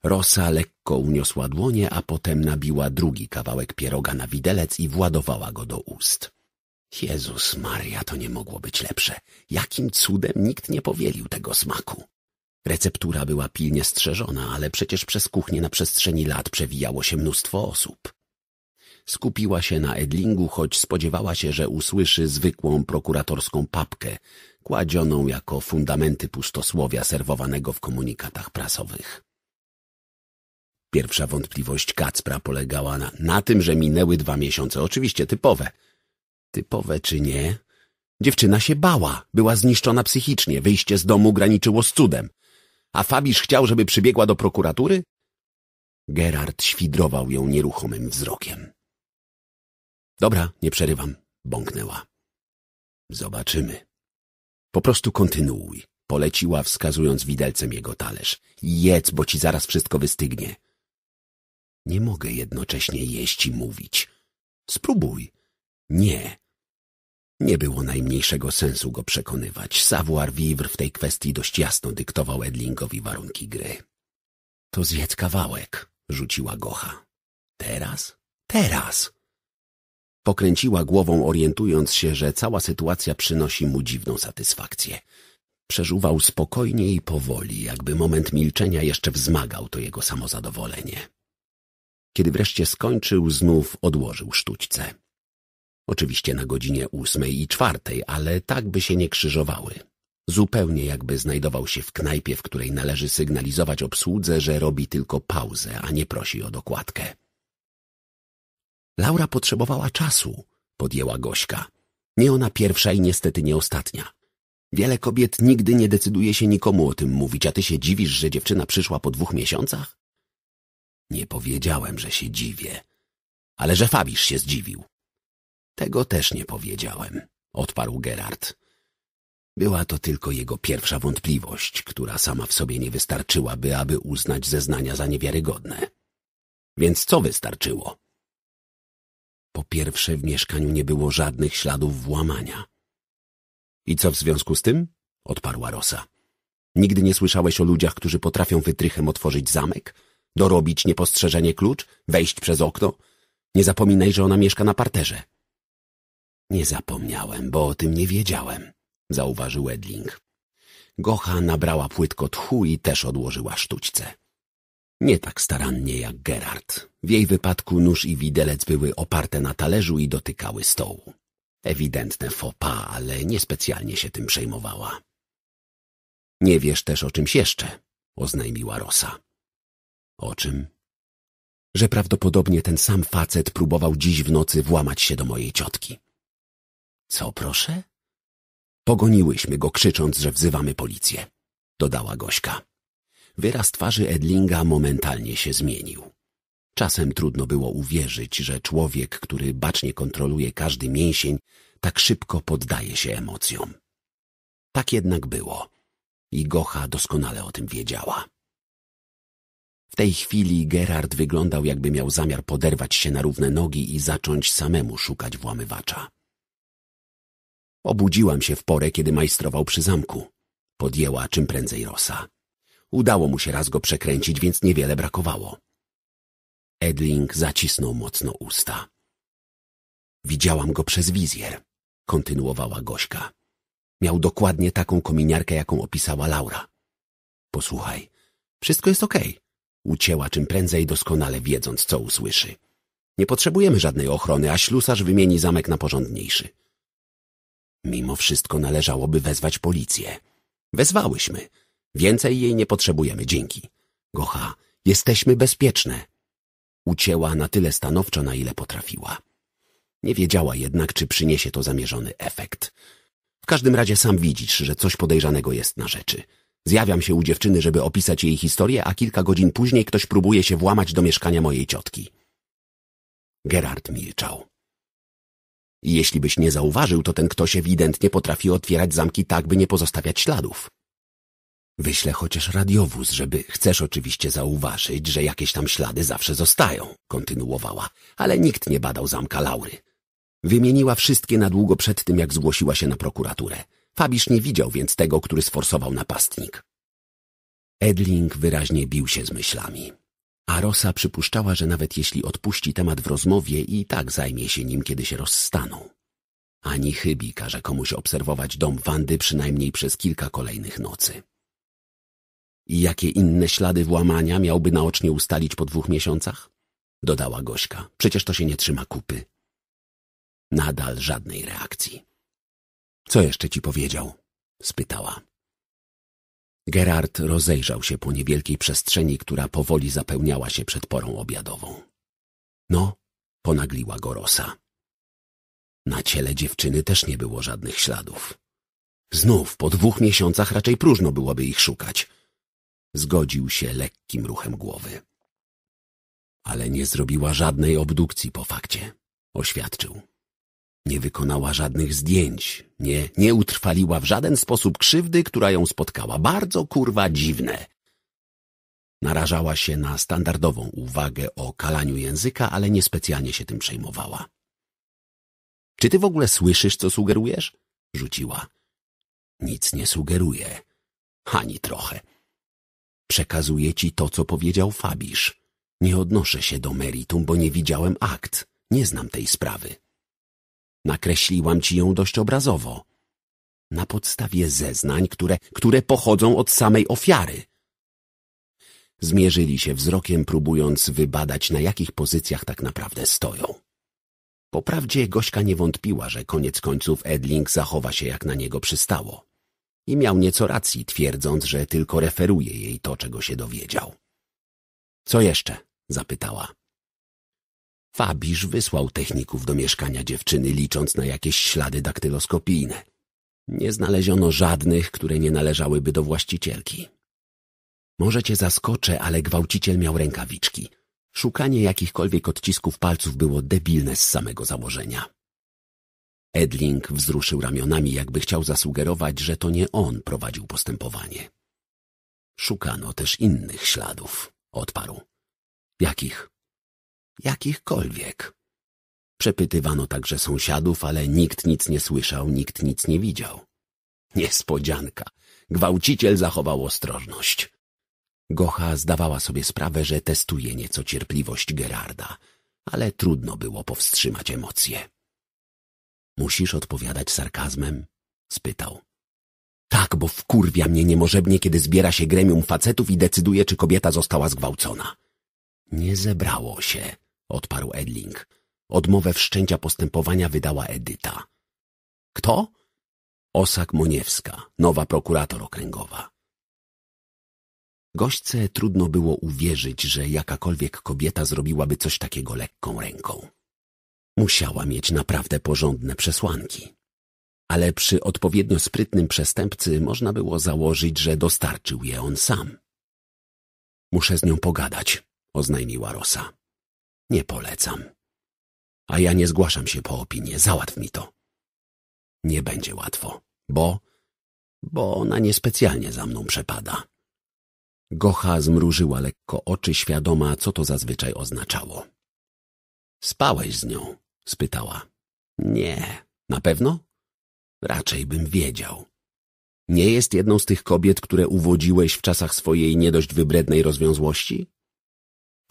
Rosa lekko uniosła dłonie, a potem nabiła drugi kawałek pieroga na widelec i władowała go do ust. Jezus Maria, to nie mogło być lepsze. Jakim cudem nikt nie powielił tego smaku? Receptura była pilnie strzeżona, ale przecież przez kuchnię na przestrzeni lat przewijało się mnóstwo osób. Skupiła się na Edlingu, choć spodziewała się, że usłyszy zwykłą prokuratorską papkę, kładzioną jako fundamenty pustosłowia serwowanego w komunikatach prasowych. Pierwsza wątpliwość Kacpra polegała na, na tym, że minęły dwa miesiące, oczywiście typowe. Typowe czy nie? Dziewczyna się bała, była zniszczona psychicznie, wyjście z domu graniczyło z cudem a Fabisz chciał, żeby przybiegła do prokuratury? Gerard świdrował ją nieruchomym wzrokiem. Dobra, nie przerywam, bąknęła. Zobaczymy. Po prostu kontynuuj, poleciła, wskazując widelcem jego talerz. Jedz, bo ci zaraz wszystko wystygnie. Nie mogę jednocześnie jeść i mówić. Spróbuj. Nie, nie było najmniejszego sensu go przekonywać. Savoir-vivre w tej kwestii dość jasno dyktował Edlingowi warunki gry. To zjedz kawałek, rzuciła Gocha. Teraz? Teraz! Pokręciła głową, orientując się, że cała sytuacja przynosi mu dziwną satysfakcję. Przeżuwał spokojnie i powoli, jakby moment milczenia jeszcze wzmagał to jego samozadowolenie. Kiedy wreszcie skończył, znów odłożył sztućce. Oczywiście na godzinie ósmej i czwartej, ale tak by się nie krzyżowały. Zupełnie jakby znajdował się w knajpie, w której należy sygnalizować obsłudze, że robi tylko pauzę, a nie prosi o dokładkę. Laura potrzebowała czasu, podjęła Gośka. Nie ona pierwsza i niestety nie ostatnia. Wiele kobiet nigdy nie decyduje się nikomu o tym mówić, a ty się dziwisz, że dziewczyna przyszła po dwóch miesiącach? Nie powiedziałem, że się dziwię, ale że Fabisz się zdziwił. Tego też nie powiedziałem, odparł Gerard. Była to tylko jego pierwsza wątpliwość, która sama w sobie nie wystarczyłaby, aby uznać zeznania za niewiarygodne. Więc co wystarczyło? Po pierwsze, w mieszkaniu nie było żadnych śladów włamania. I co w związku z tym? odparła Rosa. Nigdy nie słyszałeś o ludziach, którzy potrafią wytrychem otworzyć zamek, dorobić niepostrzeżenie klucz, wejść przez okno? Nie zapominaj, że ona mieszka na parterze. Nie zapomniałem, bo o tym nie wiedziałem, zauważył Edling. Gocha nabrała płytko tchu i też odłożyła sztućce. Nie tak starannie jak Gerard. W jej wypadku nóż i widelec były oparte na talerzu i dotykały stołu. Ewidentne fopa, ale niespecjalnie się tym przejmowała. Nie wiesz też o czymś jeszcze, oznajmiła Rosa. O czym? Że prawdopodobnie ten sam facet próbował dziś w nocy włamać się do mojej ciotki. Co proszę? Pogoniłyśmy go, krzycząc, że wzywamy policję, dodała Gośka. Wyraz twarzy Edlinga momentalnie się zmienił. Czasem trudno było uwierzyć, że człowiek, który bacznie kontroluje każdy mięsień, tak szybko poddaje się emocjom. Tak jednak było i Gocha doskonale o tym wiedziała. W tej chwili Gerard wyglądał, jakby miał zamiar poderwać się na równe nogi i zacząć samemu szukać włamywacza. Obudziłam się w porę, kiedy majstrował przy zamku. Podjęła czym prędzej Rosa. Udało mu się raz go przekręcić, więc niewiele brakowało. Edling zacisnął mocno usta. Widziałam go przez wizjer, kontynuowała Gośka. Miał dokładnie taką kominiarkę, jaką opisała Laura. Posłuchaj, wszystko jest okej. Okay. Ucięła czym prędzej, doskonale wiedząc, co usłyszy. Nie potrzebujemy żadnej ochrony, a ślusarz wymieni zamek na porządniejszy. Mimo wszystko należałoby wezwać policję. Wezwałyśmy. Więcej jej nie potrzebujemy, dzięki. Gocha, jesteśmy bezpieczne. Ucięła na tyle stanowczo, na ile potrafiła. Nie wiedziała jednak, czy przyniesie to zamierzony efekt. W każdym razie sam widzisz, że coś podejrzanego jest na rzeczy. Zjawiam się u dziewczyny, żeby opisać jej historię, a kilka godzin później ktoś próbuje się włamać do mieszkania mojej ciotki. Gerard milczał. Jeśli byś nie zauważył, to ten ktoś ewidentnie potrafi otwierać zamki tak, by nie pozostawiać śladów. Wyślę chociaż radiowóz, żeby chcesz oczywiście zauważyć, że jakieś tam ślady zawsze zostają, kontynuowała, ale nikt nie badał zamka Laury. Wymieniła wszystkie na długo przed tym, jak zgłosiła się na prokuraturę. Fabisz nie widział więc tego, który sforsował napastnik. Edling wyraźnie bił się z myślami. A Rosa przypuszczała, że nawet jeśli odpuści temat w rozmowie i tak zajmie się nim, kiedy się rozstaną. Ani chybi każe komuś obserwować dom Wandy przynajmniej przez kilka kolejnych nocy. I jakie inne ślady włamania miałby naocznie ustalić po dwóch miesiącach? Dodała Gośka. Przecież to się nie trzyma kupy. Nadal żadnej reakcji. Co jeszcze ci powiedział? spytała. Gerard rozejrzał się po niewielkiej przestrzeni, która powoli zapełniała się przed porą obiadową. No, ponagliła go Rosa. Na ciele dziewczyny też nie było żadnych śladów. Znów po dwóch miesiącach raczej próżno byłoby ich szukać. Zgodził się lekkim ruchem głowy. Ale nie zrobiła żadnej obdukcji po fakcie, oświadczył. Nie wykonała żadnych zdjęć. Nie, nie utrwaliła w żaden sposób krzywdy, która ją spotkała. Bardzo kurwa dziwne. Narażała się na standardową uwagę o kalaniu języka, ale niespecjalnie się tym przejmowała. Czy ty w ogóle słyszysz, co sugerujesz? Rzuciła. Nic nie sugeruję. Ani trochę. Przekazuję ci to, co powiedział Fabisz. Nie odnoszę się do meritum, bo nie widziałem akt. Nie znam tej sprawy. Nakreśliłam ci ją dość obrazowo. Na podstawie zeznań, które, które pochodzą od samej ofiary. Zmierzyli się wzrokiem, próbując wybadać, na jakich pozycjach tak naprawdę stoją. Poprawdzie Gośka nie wątpiła, że koniec końców Edling zachowa się jak na niego przystało. I miał nieco racji, twierdząc, że tylko referuje jej to, czego się dowiedział. Co jeszcze? zapytała. Fabisz wysłał techników do mieszkania dziewczyny, licząc na jakieś ślady daktyloskopijne. Nie znaleziono żadnych, które nie należałyby do właścicielki. Może cię zaskoczę, ale gwałciciel miał rękawiczki. Szukanie jakichkolwiek odcisków palców było debilne z samego założenia. Edling wzruszył ramionami, jakby chciał zasugerować, że to nie on prowadził postępowanie. Szukano też innych śladów, odparł. Jakich? Jakichkolwiek. Przepytywano także sąsiadów, ale nikt nic nie słyszał, nikt nic nie widział. Niespodzianka. Gwałciciel zachował ostrożność. Gocha zdawała sobie sprawę, że testuje nieco cierpliwość Gerarda, ale trudno było powstrzymać emocje. Musisz odpowiadać sarkazmem? spytał. Tak, bo wkurwia mnie niemożebnie, kiedy zbiera się gremium facetów i decyduje, czy kobieta została zgwałcona. Nie zebrało się odparł Edling. Odmowę wszczęcia postępowania wydała Edyta. Kto? Osak Moniewska, nowa prokurator okręgowa. Gośce trudno było uwierzyć, że jakakolwiek kobieta zrobiłaby coś takiego lekką ręką. Musiała mieć naprawdę porządne przesłanki. Ale przy odpowiednio sprytnym przestępcy można było założyć, że dostarczył je on sam. Muszę z nią pogadać, oznajmiła Rosa. Nie polecam. A ja nie zgłaszam się po opinię, załatw mi to. Nie będzie łatwo, bo... bo ona niespecjalnie za mną przepada. Gocha zmrużyła lekko oczy, świadoma, co to zazwyczaj oznaczało. Spałeś z nią? spytała. Nie. Na pewno? Raczej bym wiedział. Nie jest jedną z tych kobiet, które uwodziłeś w czasach swojej niedość wybrednej rozwiązłości?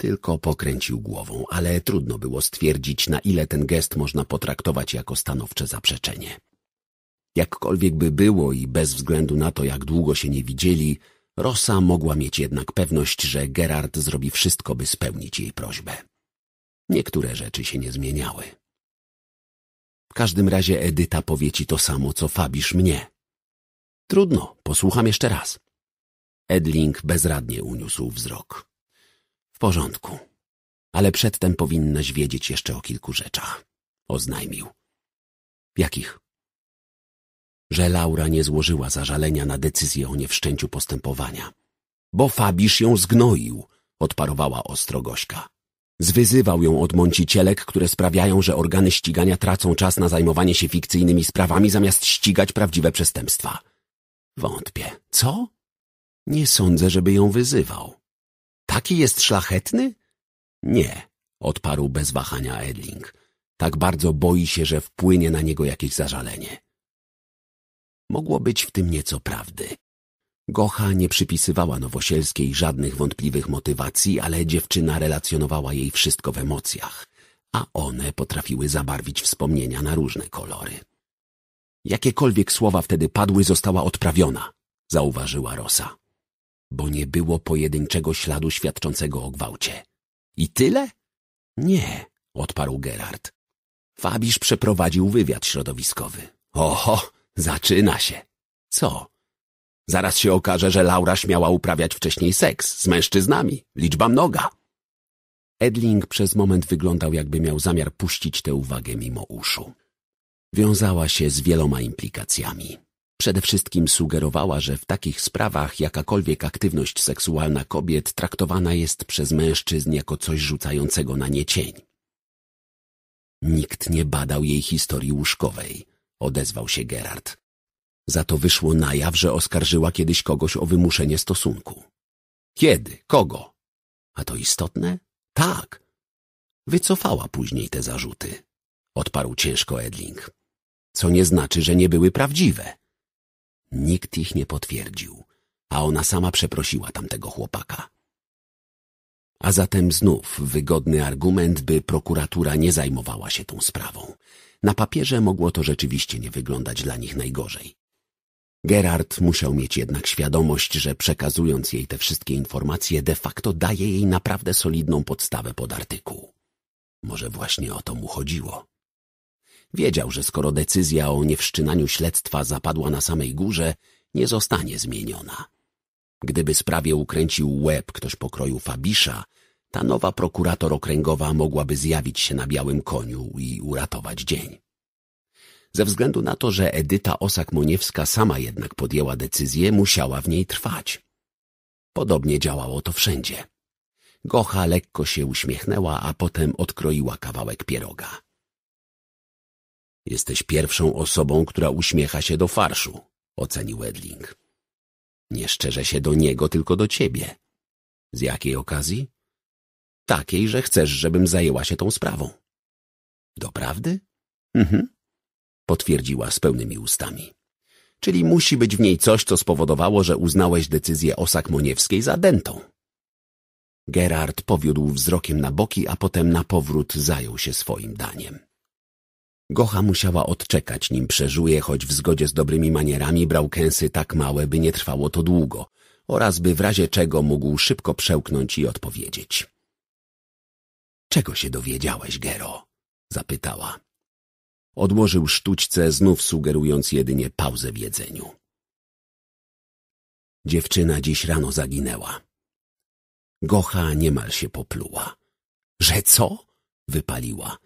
Tylko pokręcił głową, ale trudno było stwierdzić, na ile ten gest można potraktować jako stanowcze zaprzeczenie. Jakkolwiek by było i bez względu na to, jak długo się nie widzieli, Rosa mogła mieć jednak pewność, że Gerard zrobi wszystko, by spełnić jej prośbę. Niektóre rzeczy się nie zmieniały. W każdym razie Edyta powie ci to samo, co Fabisz mnie. Trudno, posłucham jeszcze raz. Edling bezradnie uniósł wzrok. W porządku. Ale przedtem powinnaś wiedzieć jeszcze o kilku rzeczach. Oznajmił. Jakich? Że Laura nie złożyła zażalenia na decyzję o niewszczęciu postępowania. Bo Fabisz ją zgnoił, odparowała ostro Gośka. Zwyzywał ją od mącicielek, które sprawiają, że organy ścigania tracą czas na zajmowanie się fikcyjnymi sprawami zamiast ścigać prawdziwe przestępstwa. Wątpię. Co? Nie sądzę, żeby ją wyzywał. Taki jest szlachetny? Nie, odparł bez wahania Edling. Tak bardzo boi się, że wpłynie na niego jakieś zażalenie. Mogło być w tym nieco prawdy. Gocha nie przypisywała Nowosielskiej żadnych wątpliwych motywacji, ale dziewczyna relacjonowała jej wszystko w emocjach, a one potrafiły zabarwić wspomnienia na różne kolory. Jakiekolwiek słowa wtedy padły, została odprawiona, zauważyła Rosa bo nie było pojedynczego śladu świadczącego o gwałcie. I tyle? Nie, odparł Gerard. Fabisz przeprowadził wywiad środowiskowy. Oho, zaczyna się. Co? Zaraz się okaże, że Laura śmiała uprawiać wcześniej seks z mężczyznami. Liczba mnoga. Edling przez moment wyglądał, jakby miał zamiar puścić tę uwagę mimo uszu. Wiązała się z wieloma implikacjami. Przede wszystkim sugerowała, że w takich sprawach jakakolwiek aktywność seksualna kobiet traktowana jest przez mężczyzn jako coś rzucającego na nie cień. Nikt nie badał jej historii łóżkowej, odezwał się Gerard. Za to wyszło na jaw, że oskarżyła kiedyś kogoś o wymuszenie stosunku. Kiedy? Kogo? A to istotne? Tak. Wycofała później te zarzuty, odparł ciężko Edling. Co nie znaczy, że nie były prawdziwe. Nikt ich nie potwierdził, a ona sama przeprosiła tamtego chłopaka. A zatem znów wygodny argument, by prokuratura nie zajmowała się tą sprawą. Na papierze mogło to rzeczywiście nie wyglądać dla nich najgorzej. Gerard musiał mieć jednak świadomość, że przekazując jej te wszystkie informacje, de facto daje jej naprawdę solidną podstawę pod artykuł. Może właśnie o to mu chodziło. Wiedział, że skoro decyzja o niewszczynaniu śledztwa zapadła na samej górze, nie zostanie zmieniona. Gdyby sprawie ukręcił łeb ktoś pokroju Fabisza, ta nowa prokurator okręgowa mogłaby zjawić się na białym koniu i uratować dzień. Ze względu na to, że Edyta Osak-Moniewska sama jednak podjęła decyzję, musiała w niej trwać. Podobnie działało to wszędzie. Gocha lekko się uśmiechnęła, a potem odkroiła kawałek pieroga. Jesteś pierwszą osobą, która uśmiecha się do farszu, ocenił Edling. Nie szczerze się do niego, tylko do ciebie. Z jakiej okazji? Takiej, że chcesz, żebym zajęła się tą sprawą. Doprawdy? Mhm. Potwierdziła z pełnymi ustami. Czyli musi być w niej coś, co spowodowało, że uznałeś decyzję Osak Moniewskiej za dentą. Gerard powiódł wzrokiem na boki, a potem na powrót zajął się swoim daniem. Gocha musiała odczekać, nim przeżuje, choć w zgodzie z dobrymi manierami brał kęsy tak małe, by nie trwało to długo oraz by w razie czego mógł szybko przełknąć i odpowiedzieć. Czego się dowiedziałeś, Gero? zapytała. Odłożył sztućce, znów sugerując jedynie pauzę w jedzeniu. Dziewczyna dziś rano zaginęła. Gocha niemal się popluła. Że co? wypaliła.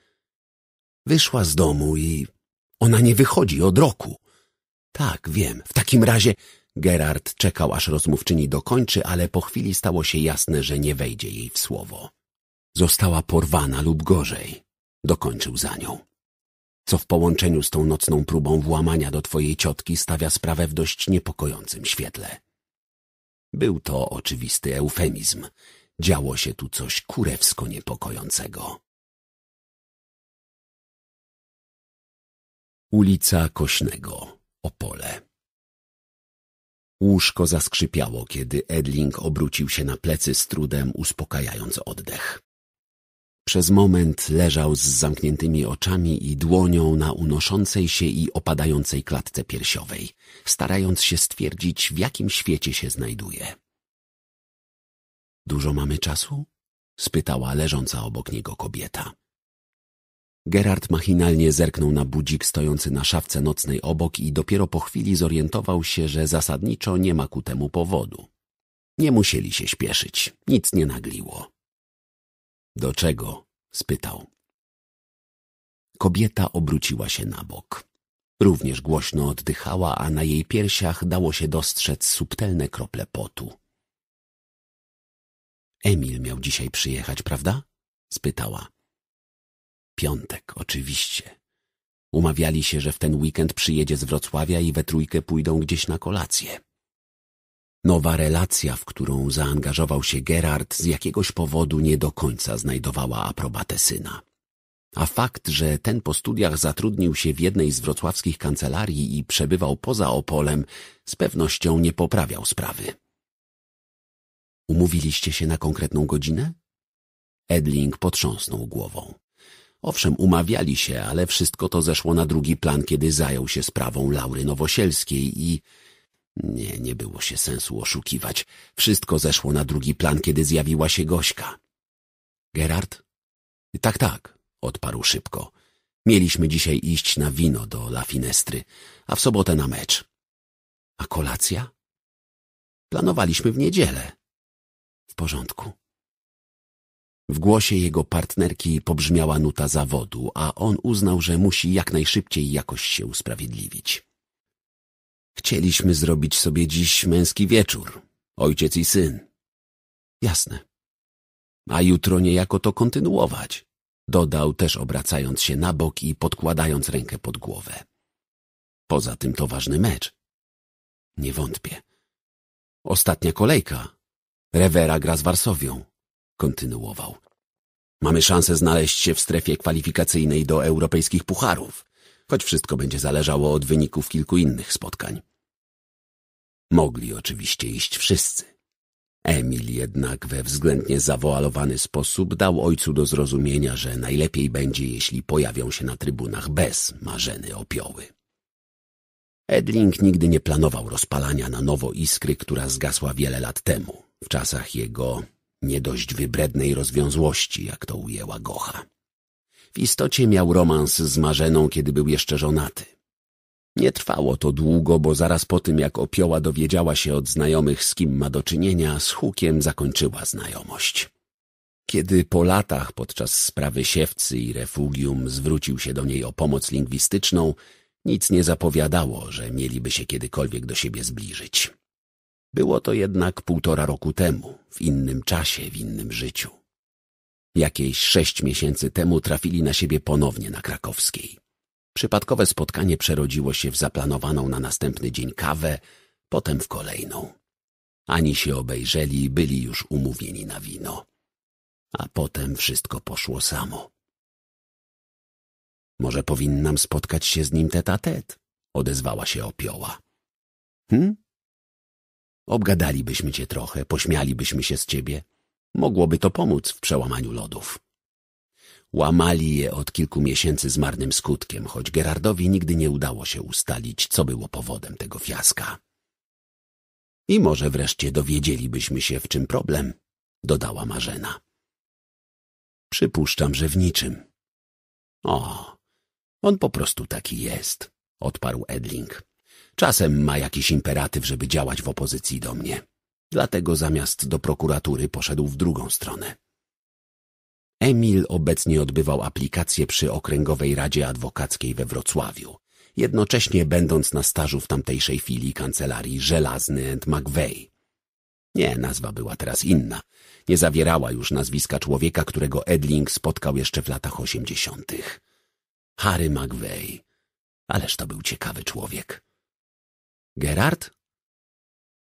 Wyszła z domu i... Ona nie wychodzi od roku. Tak, wiem. W takim razie... Gerard czekał, aż rozmówczyni dokończy, ale po chwili stało się jasne, że nie wejdzie jej w słowo. Została porwana lub gorzej. Dokończył za nią. Co w połączeniu z tą nocną próbą włamania do twojej ciotki stawia sprawę w dość niepokojącym świetle. Był to oczywisty eufemizm. Działo się tu coś kurewsko niepokojącego. Ulica Kośnego, Opole. Łóżko zaskrzypiało, kiedy Edling obrócił się na plecy z trudem, uspokajając oddech. Przez moment leżał z zamkniętymi oczami i dłonią na unoszącej się i opadającej klatce piersiowej, starając się stwierdzić, w jakim świecie się znajduje. Dużo mamy czasu? spytała leżąca obok niego kobieta. Gerard machinalnie zerknął na budzik stojący na szafce nocnej obok i dopiero po chwili zorientował się, że zasadniczo nie ma ku temu powodu. Nie musieli się śpieszyć, nic nie nagliło. Do czego? spytał. Kobieta obróciła się na bok. Również głośno oddychała, a na jej piersiach dało się dostrzec subtelne krople potu. Emil miał dzisiaj przyjechać, prawda? spytała piątek, oczywiście. Umawiali się, że w ten weekend przyjedzie z Wrocławia i we trójkę pójdą gdzieś na kolację. Nowa relacja, w którą zaangażował się Gerard, z jakiegoś powodu nie do końca znajdowała aprobatę syna. A fakt, że ten po studiach zatrudnił się w jednej z wrocławskich kancelarii i przebywał poza Opolem, z pewnością nie poprawiał sprawy. Umówiliście się na konkretną godzinę? Edling potrząsnął głową. Owszem, umawiali się, ale wszystko to zeszło na drugi plan, kiedy zajął się sprawą Laury Nowosielskiej i... Nie, nie było się sensu oszukiwać. Wszystko zeszło na drugi plan, kiedy zjawiła się Gośka. Gerard? Tak, tak, odparł szybko. Mieliśmy dzisiaj iść na wino do La Finestry, a w sobotę na mecz. A kolacja? Planowaliśmy w niedzielę. W porządku. W głosie jego partnerki pobrzmiała nuta zawodu, a on uznał, że musi jak najszybciej jakoś się usprawiedliwić. Chcieliśmy zrobić sobie dziś męski wieczór, ojciec i syn. Jasne. A jutro niejako to kontynuować, dodał też obracając się na bok i podkładając rękę pod głowę. Poza tym to ważny mecz. Nie wątpię. Ostatnia kolejka. Rewera gra z Warsowią kontynuował. Mamy szansę znaleźć się w strefie kwalifikacyjnej do europejskich pucharów, choć wszystko będzie zależało od wyników kilku innych spotkań. Mogli oczywiście iść wszyscy. Emil jednak we względnie zawoalowany sposób dał ojcu do zrozumienia, że najlepiej będzie, jeśli pojawią się na trybunach bez marzeny opioły. Edling nigdy nie planował rozpalania na nowo iskry, która zgasła wiele lat temu, w czasach jego nie dość wybrednej rozwiązłości, jak to ujęła Gocha. W istocie miał romans z Marzeną, kiedy był jeszcze żonaty. Nie trwało to długo, bo zaraz po tym, jak opioła dowiedziała się od znajomych, z kim ma do czynienia, z hukiem zakończyła znajomość. Kiedy po latach podczas sprawy siewcy i refugium zwrócił się do niej o pomoc lingwistyczną, nic nie zapowiadało, że mieliby się kiedykolwiek do siebie zbliżyć. Było to jednak półtora roku temu, w innym czasie, w innym życiu. Jakieś sześć miesięcy temu trafili na siebie ponownie na krakowskiej. Przypadkowe spotkanie przerodziło się w zaplanowaną na następny dzień kawę, potem w kolejną. Ani się obejrzeli byli już umówieni na wino. A potem wszystko poszło samo. Może powinnam spotkać się z nim tet a tet, odezwała się opioła. Hm? Obgadalibyśmy cię trochę, pośmialibyśmy się z ciebie. Mogłoby to pomóc w przełamaniu lodów. Łamali je od kilku miesięcy z marnym skutkiem, choć Gerardowi nigdy nie udało się ustalić, co było powodem tego fiaska. I może wreszcie dowiedzielibyśmy się, w czym problem, dodała Marzena. Przypuszczam, że w niczym. O, on po prostu taki jest, odparł Edling. Czasem ma jakiś imperatyw, żeby działać w opozycji do mnie. Dlatego zamiast do prokuratury poszedł w drugą stronę. Emil obecnie odbywał aplikację przy Okręgowej Radzie Adwokackiej we Wrocławiu, jednocześnie będąc na stażu w tamtejszej filii kancelarii Żelazny and McVeigh. Nie, nazwa była teraz inna. Nie zawierała już nazwiska człowieka, którego Edling spotkał jeszcze w latach osiemdziesiątych. Harry McVeigh. Ależ to był ciekawy człowiek. Gerard?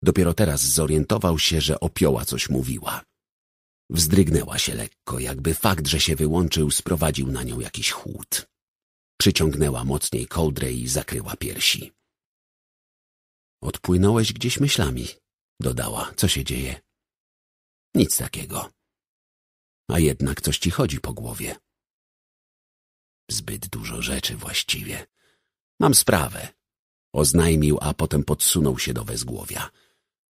Dopiero teraz zorientował się, że opioła coś mówiła. Wzdrygnęła się lekko, jakby fakt, że się wyłączył, sprowadził na nią jakiś chłód. Przyciągnęła mocniej kołdrę i zakryła piersi. Odpłynąłeś gdzieś myślami, dodała. Co się dzieje? Nic takiego. A jednak coś ci chodzi po głowie. Zbyt dużo rzeczy właściwie. Mam sprawę, Oznajmił, a potem podsunął się do wezgłowia.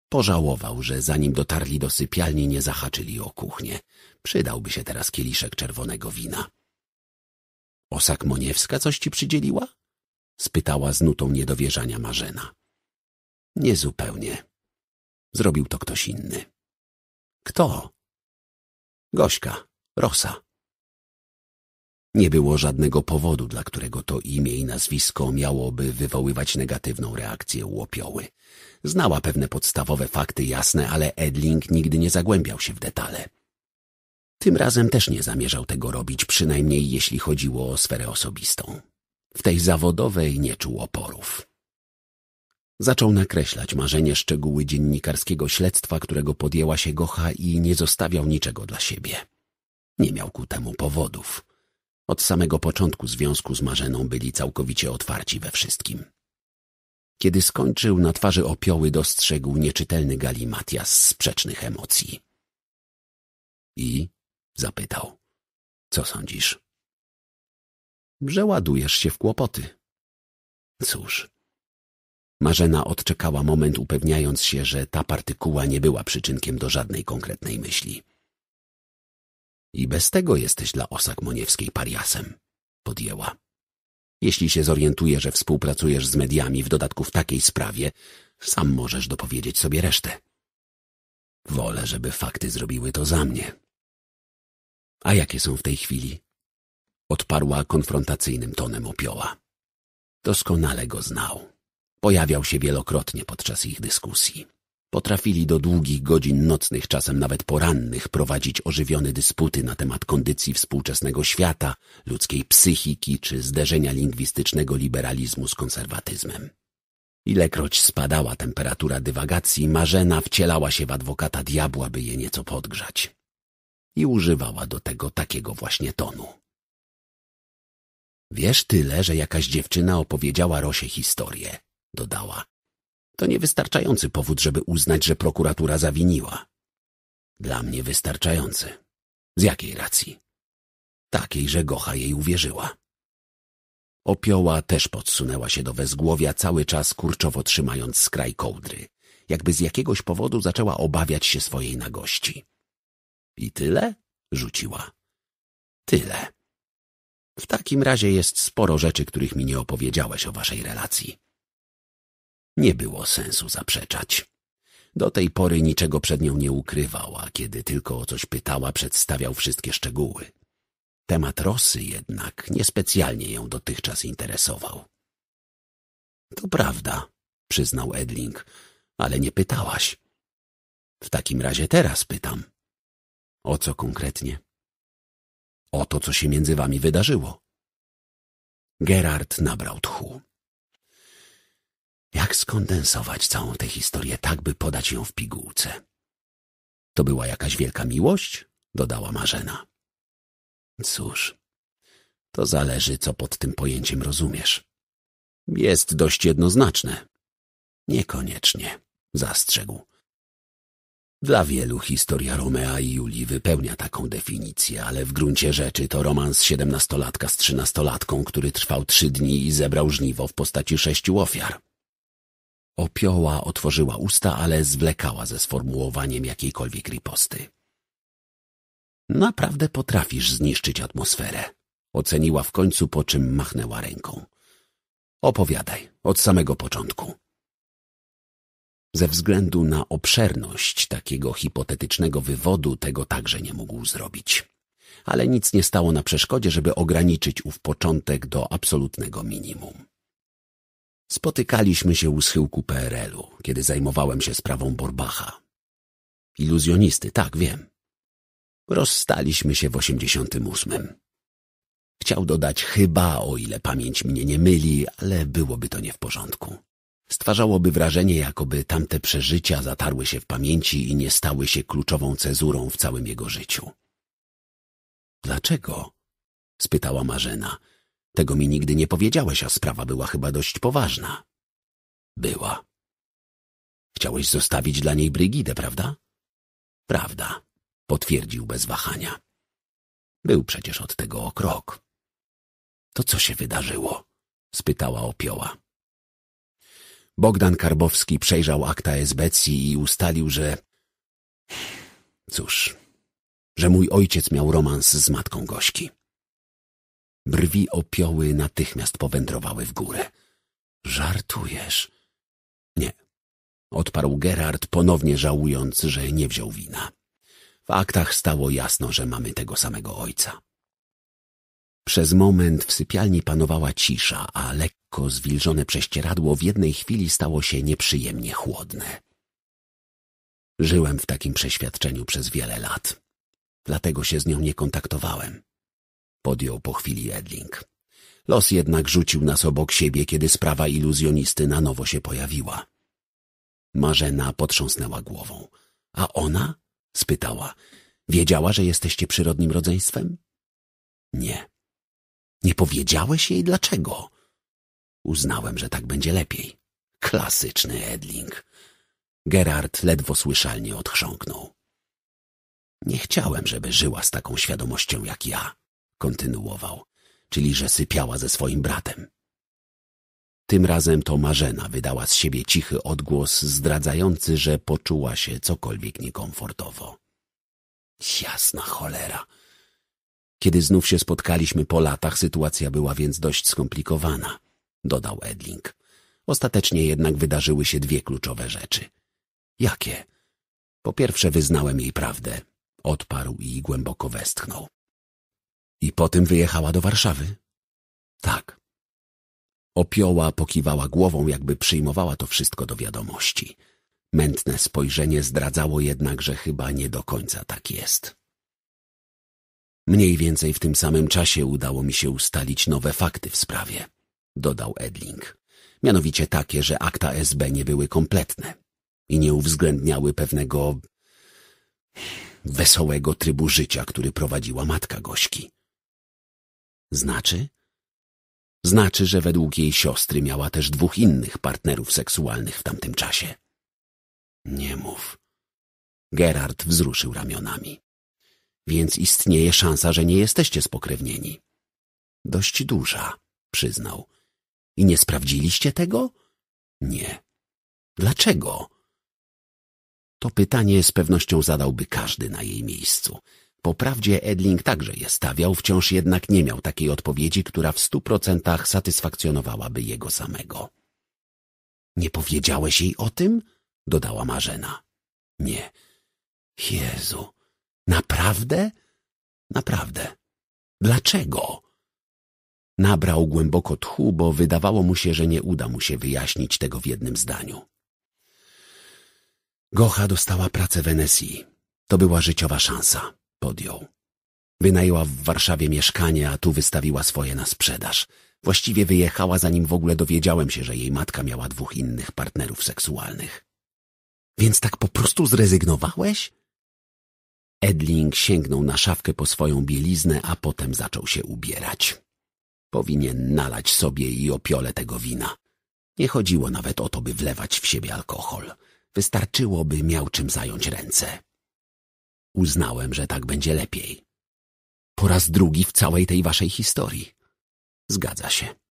Pożałował, że zanim dotarli do sypialni, nie zahaczyli o kuchnię. Przydałby się teraz kieliszek czerwonego wina. Osak Moniewska coś ci przydzieliła? Spytała z nutą niedowierzania Marzena. Niezupełnie. Zrobił to ktoś inny. Kto? Gośka, Rosa. Nie było żadnego powodu, dla którego to imię i nazwisko miałoby wywoływać negatywną reakcję łopioły. Znała pewne podstawowe fakty jasne, ale Edling nigdy nie zagłębiał się w detale. Tym razem też nie zamierzał tego robić, przynajmniej jeśli chodziło o sferę osobistą. W tej zawodowej nie czuł oporów. Zaczął nakreślać marzenie szczegóły dziennikarskiego śledztwa, którego podjęła się Gocha i nie zostawiał niczego dla siebie. Nie miał ku temu powodów. Od samego początku związku z Marzeną byli całkowicie otwarci we wszystkim. Kiedy skończył, na twarzy opioły dostrzegł nieczytelny galimatias sprzecznych emocji. I zapytał. Co sądzisz? Że ładujesz się w kłopoty. Cóż. Marzena odczekała moment, upewniając się, że ta partykuła nie była przyczynkiem do żadnej konkretnej myśli. I bez tego jesteś dla Osak Moniewskiej pariasem. Podjęła. Jeśli się zorientuje, że współpracujesz z mediami w dodatku w takiej sprawie, sam możesz dopowiedzieć sobie resztę. Wolę, żeby fakty zrobiły to za mnie. A jakie są w tej chwili? Odparła konfrontacyjnym tonem opioła. Doskonale go znał. Pojawiał się wielokrotnie podczas ich dyskusji. Potrafili do długich godzin nocnych, czasem nawet porannych, prowadzić ożywione dysputy na temat kondycji współczesnego świata, ludzkiej psychiki czy zderzenia lingwistycznego liberalizmu z konserwatyzmem. Ilekroć spadała temperatura dywagacji, Marzena wcielała się w adwokata diabła, by je nieco podgrzać. I używała do tego takiego właśnie tonu. Wiesz tyle, że jakaś dziewczyna opowiedziała Rosie historię, dodała to niewystarczający powód, żeby uznać, że prokuratura zawiniła. Dla mnie wystarczający. Z jakiej racji? Takiej, że Gocha jej uwierzyła. Opioła też podsunęła się do wezgłowia, cały czas kurczowo trzymając skraj kołdry. Jakby z jakiegoś powodu zaczęła obawiać się swojej nagości. I tyle? Rzuciła. Tyle. W takim razie jest sporo rzeczy, których mi nie opowiedziałeś o waszej relacji. Nie było sensu zaprzeczać. Do tej pory niczego przed nią nie ukrywała, kiedy tylko o coś pytała, przedstawiał wszystkie szczegóły. Temat Rosy jednak niespecjalnie ją dotychczas interesował. To prawda, przyznał Edling, ale nie pytałaś. W takim razie teraz pytam. O co konkretnie? O to, co się między wami wydarzyło. Gerard nabrał tchu. Jak skondensować całą tę historię tak, by podać ją w pigułce? To była jakaś wielka miłość? Dodała Marzena. Cóż, to zależy, co pod tym pojęciem rozumiesz. Jest dość jednoznaczne. Niekoniecznie, zastrzegł. Dla wielu historia Romea i Julii wypełnia taką definicję, ale w gruncie rzeczy to romans siedemnastolatka z trzynastolatką, który trwał trzy dni i zebrał żniwo w postaci sześciu ofiar. Opioła otworzyła usta, ale zwlekała ze sformułowaniem jakiejkolwiek riposty. Naprawdę potrafisz zniszczyć atmosferę, oceniła w końcu, po czym machnęła ręką. Opowiadaj, od samego początku. Ze względu na obszerność takiego hipotetycznego wywodu tego także nie mógł zrobić. Ale nic nie stało na przeszkodzie, żeby ograniczyć ów początek do absolutnego minimum. Spotykaliśmy się u schyłku PRL-u, kiedy zajmowałem się sprawą Borbacha. Iluzjonisty, tak, wiem. Rozstaliśmy się w osiemdziesiątym ósmym. Chciał dodać chyba, o ile pamięć mnie nie myli, ale byłoby to nie w porządku. Stwarzałoby wrażenie, jakoby tamte przeżycia zatarły się w pamięci i nie stały się kluczową cezurą w całym jego życiu. Dlaczego? spytała Marzena. Tego mi nigdy nie powiedziałeś, a sprawa była chyba dość poważna. Była. Chciałeś zostawić dla niej Brygidę, prawda? Prawda, potwierdził bez wahania. Był przecież od tego o krok. To co się wydarzyło? spytała opioła. Bogdan Karbowski przejrzał akta esbecji i ustalił, że... Cóż, że mój ojciec miał romans z matką Gośki. Brwi opioły natychmiast powędrowały w górę. Żartujesz? Nie. Odparł Gerard, ponownie żałując, że nie wziął wina. W aktach stało jasno, że mamy tego samego ojca. Przez moment w sypialni panowała cisza, a lekko zwilżone prześcieradło w jednej chwili stało się nieprzyjemnie chłodne. Żyłem w takim przeświadczeniu przez wiele lat. Dlatego się z nią nie kontaktowałem podjął po chwili Edling. Los jednak rzucił nas obok siebie, kiedy sprawa iluzjonisty na nowo się pojawiła. Marzena potrząsnęła głową. A ona? spytała. Wiedziała, że jesteście przyrodnim rodzeństwem? Nie. Nie powiedziałeś jej dlaczego? Uznałem, że tak będzie lepiej. Klasyczny Edling. Gerard ledwo słyszalnie odchrząknął. Nie chciałem, żeby żyła z taką świadomością jak ja kontynuował, czyli że sypiała ze swoim bratem. Tym razem to Marzena wydała z siebie cichy odgłos zdradzający, że poczuła się cokolwiek niekomfortowo. Jasna cholera. Kiedy znów się spotkaliśmy po latach, sytuacja była więc dość skomplikowana, dodał Edling. Ostatecznie jednak wydarzyły się dwie kluczowe rzeczy. Jakie? Po pierwsze wyznałem jej prawdę, odparł i głęboko westchnął. I potem wyjechała do Warszawy? Tak. Opioła pokiwała głową, jakby przyjmowała to wszystko do wiadomości. Mętne spojrzenie zdradzało jednak, że chyba nie do końca tak jest. Mniej więcej w tym samym czasie udało mi się ustalić nowe fakty w sprawie, dodał Edling. Mianowicie takie, że akta SB nie były kompletne i nie uwzględniały pewnego wesołego trybu życia, który prowadziła matka Gośki. Znaczy? Znaczy, że według jej siostry miała też dwóch innych partnerów seksualnych w tamtym czasie. Nie mów. Gerard wzruszył ramionami. Więc istnieje szansa, że nie jesteście spokrewnieni. Dość duża, przyznał. I nie sprawdziliście tego? Nie. Dlaczego? To pytanie z pewnością zadałby każdy na jej miejscu. Poprawdzie Edling także je stawiał, wciąż jednak nie miał takiej odpowiedzi, która w stu procentach satysfakcjonowałaby jego samego. Nie powiedziałeś jej o tym? dodała Marzena. Nie. Jezu, naprawdę? Naprawdę. Dlaczego? Nabrał głęboko tchu, bo wydawało mu się, że nie uda mu się wyjaśnić tego w jednym zdaniu. Gocha dostała pracę w Enesii. To była życiowa szansa podjął. Wynajęła w Warszawie mieszkanie, a tu wystawiła swoje na sprzedaż. Właściwie wyjechała, zanim w ogóle dowiedziałem się, że jej matka miała dwóch innych partnerów seksualnych. Więc tak po prostu zrezygnowałeś? Edling sięgnął na szafkę po swoją bieliznę, a potem zaczął się ubierać. Powinien nalać sobie i opiole tego wina. Nie chodziło nawet o to, by wlewać w siebie alkohol. Wystarczyłoby miał czym zająć ręce. Uznałem, że tak będzie lepiej. Po raz drugi w całej tej waszej historii. Zgadza się.